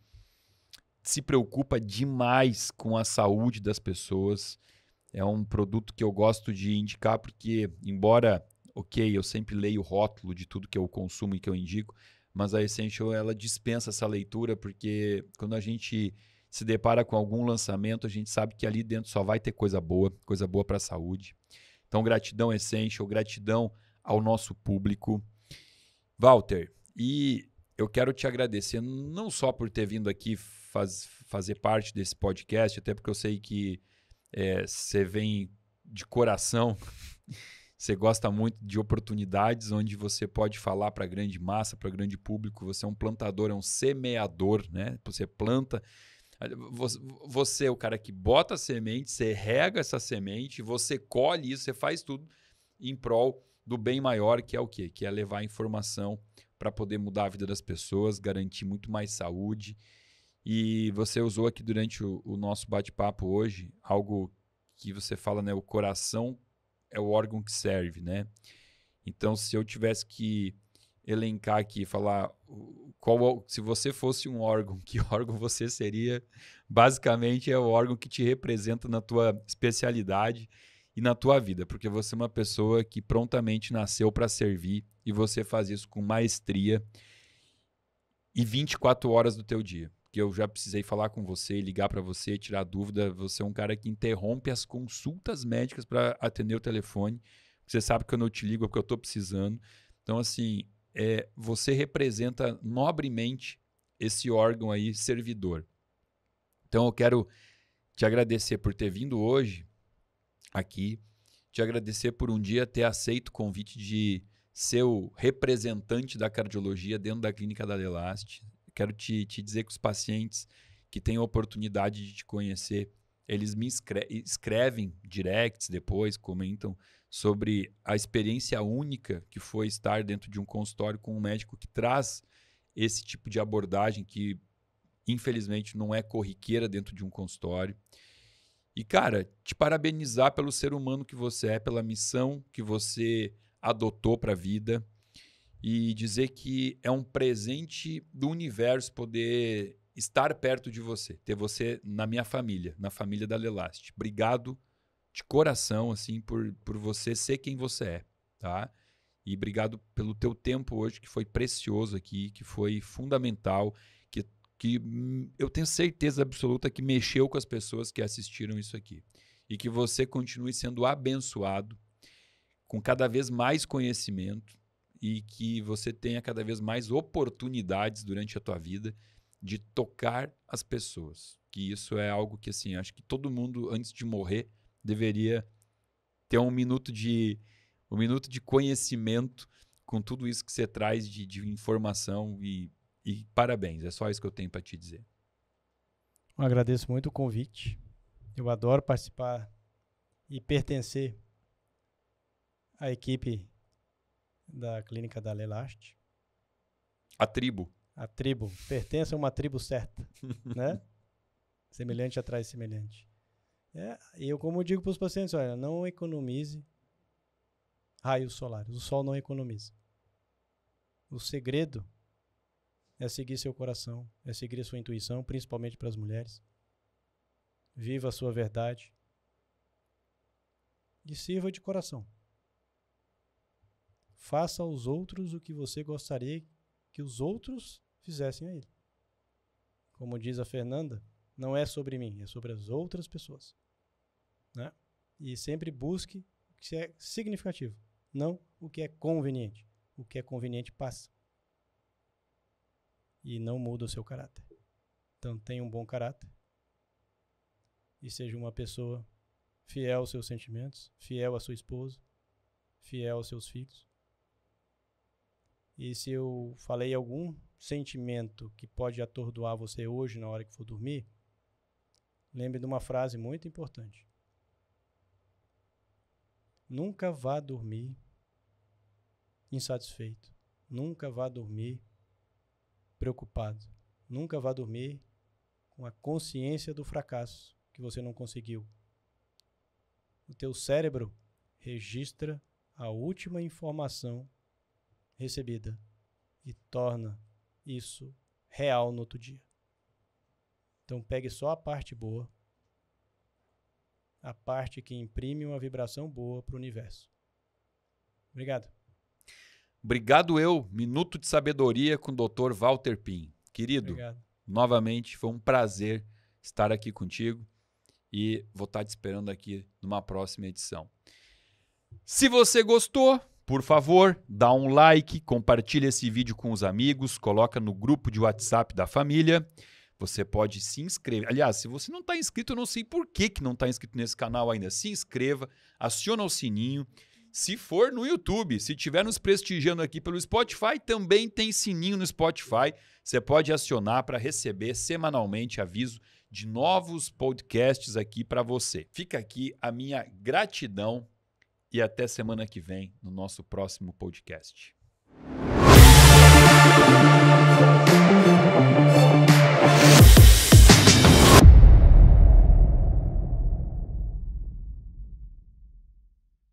Speaker 1: se preocupa demais com a saúde das pessoas. É um produto que eu gosto de indicar porque, embora, ok, eu sempre leio o rótulo de tudo que eu consumo e que eu indico, mas a Essential ela dispensa essa leitura porque quando a gente se depara com algum lançamento, a gente sabe que ali dentro só vai ter coisa boa, coisa boa para a saúde. Então, gratidão Essential, gratidão ao nosso público. Walter, e eu quero te agradecer não só por ter vindo aqui faz, fazer parte desse podcast, até porque eu sei que você é, vem de coração, você gosta muito de oportunidades onde você pode falar para a grande massa, para o grande público. Você é um plantador, é um semeador, né? Você planta. Você é o cara que bota a semente, você rega essa semente, você colhe isso, você faz tudo em prol do bem maior, que é o quê? Que é levar informação para poder mudar a vida das pessoas, garantir muito mais saúde. E você usou aqui durante o, o nosso bate-papo hoje algo que você fala, né? O coração é o órgão que serve, né? Então, se eu tivesse que elencar aqui, falar qual, se você fosse um órgão, que órgão você seria? Basicamente é o órgão que te representa na tua especialidade e na tua vida, porque você é uma pessoa que prontamente nasceu para servir e você faz isso com maestria e 24 horas do teu dia. Que eu já precisei falar com você, ligar para você, tirar dúvida. Você é um cara que interrompe as consultas médicas para atender o telefone. Você sabe que eu não te ligo é porque eu estou precisando. Então, assim, é, você representa nobremente esse órgão aí, servidor. Então, eu quero te agradecer por ter vindo hoje, aqui, te agradecer por um dia ter aceito o convite de ser o representante da cardiologia dentro da clínica da Delast. Quero te, te dizer que os pacientes que têm a oportunidade de te conhecer, eles me escre escrevem directs depois, comentam sobre a experiência única que foi estar dentro de um consultório com um médico que traz esse tipo de abordagem que infelizmente não é corriqueira dentro de um consultório. E, cara, te parabenizar pelo ser humano que você é, pela missão que você adotou para a vida. E dizer que é um presente do universo poder estar perto de você, ter você na minha família, na família da Lelaste. Obrigado de coração, assim, por, por você ser quem você é, tá? E obrigado pelo teu tempo hoje, que foi precioso aqui, que foi fundamental que hum, eu tenho certeza absoluta que mexeu com as pessoas que assistiram isso aqui. E que você continue sendo abençoado com cada vez mais conhecimento e que você tenha cada vez mais oportunidades durante a tua vida de tocar as pessoas. Que isso é algo que assim, acho que todo mundo antes de morrer deveria ter um minuto de um minuto de conhecimento com tudo isso que você traz de, de informação e e parabéns, é só isso que eu tenho para te dizer.
Speaker 2: Eu agradeço muito o convite. Eu adoro participar e pertencer à equipe da clínica da Lelast. A tribo. A tribo. Pertence a uma tribo certa, né? Semelhante atrai semelhante. É, eu, como eu digo para os pacientes, olha, não economize raios solares. O sol não economiza. O segredo é seguir seu coração, é seguir sua intuição, principalmente para as mulheres. Viva a sua verdade e sirva de coração. Faça aos outros o que você gostaria que os outros fizessem a ele. Como diz a Fernanda, não é sobre mim, é sobre as outras pessoas. Né? E sempre busque o que é significativo, não o que é conveniente. O que é conveniente passa e não muda o seu caráter. Então tenha um bom caráter e seja uma pessoa fiel aos seus sentimentos, fiel à sua esposa, fiel aos seus filhos. E se eu falei algum sentimento que pode atordoar você hoje na hora que for dormir, lembre de uma frase muito importante. Nunca vá dormir insatisfeito. Nunca vá dormir preocupado. Nunca vá dormir com a consciência do fracasso que você não conseguiu. O teu cérebro registra a última informação recebida e torna isso real no outro dia. Então pegue só a parte boa, a parte que imprime uma vibração boa para o universo. Obrigado.
Speaker 1: Obrigado eu, Minuto de Sabedoria com o Dr. Walter Pim. Querido, Obrigado. novamente foi um prazer estar aqui contigo e vou estar te esperando aqui numa próxima edição. Se você gostou, por favor, dá um like, compartilha esse vídeo com os amigos, coloca no grupo de WhatsApp da família. Você pode se inscrever. Aliás, se você não está inscrito, eu não sei por que, que não está inscrito nesse canal ainda. Se inscreva, aciona o sininho se for no YouTube. Se tiver nos prestigiando aqui pelo Spotify, também tem sininho no Spotify. Você pode acionar para receber semanalmente aviso de novos podcasts aqui para você. Fica aqui a minha gratidão e até semana que vem no nosso próximo podcast.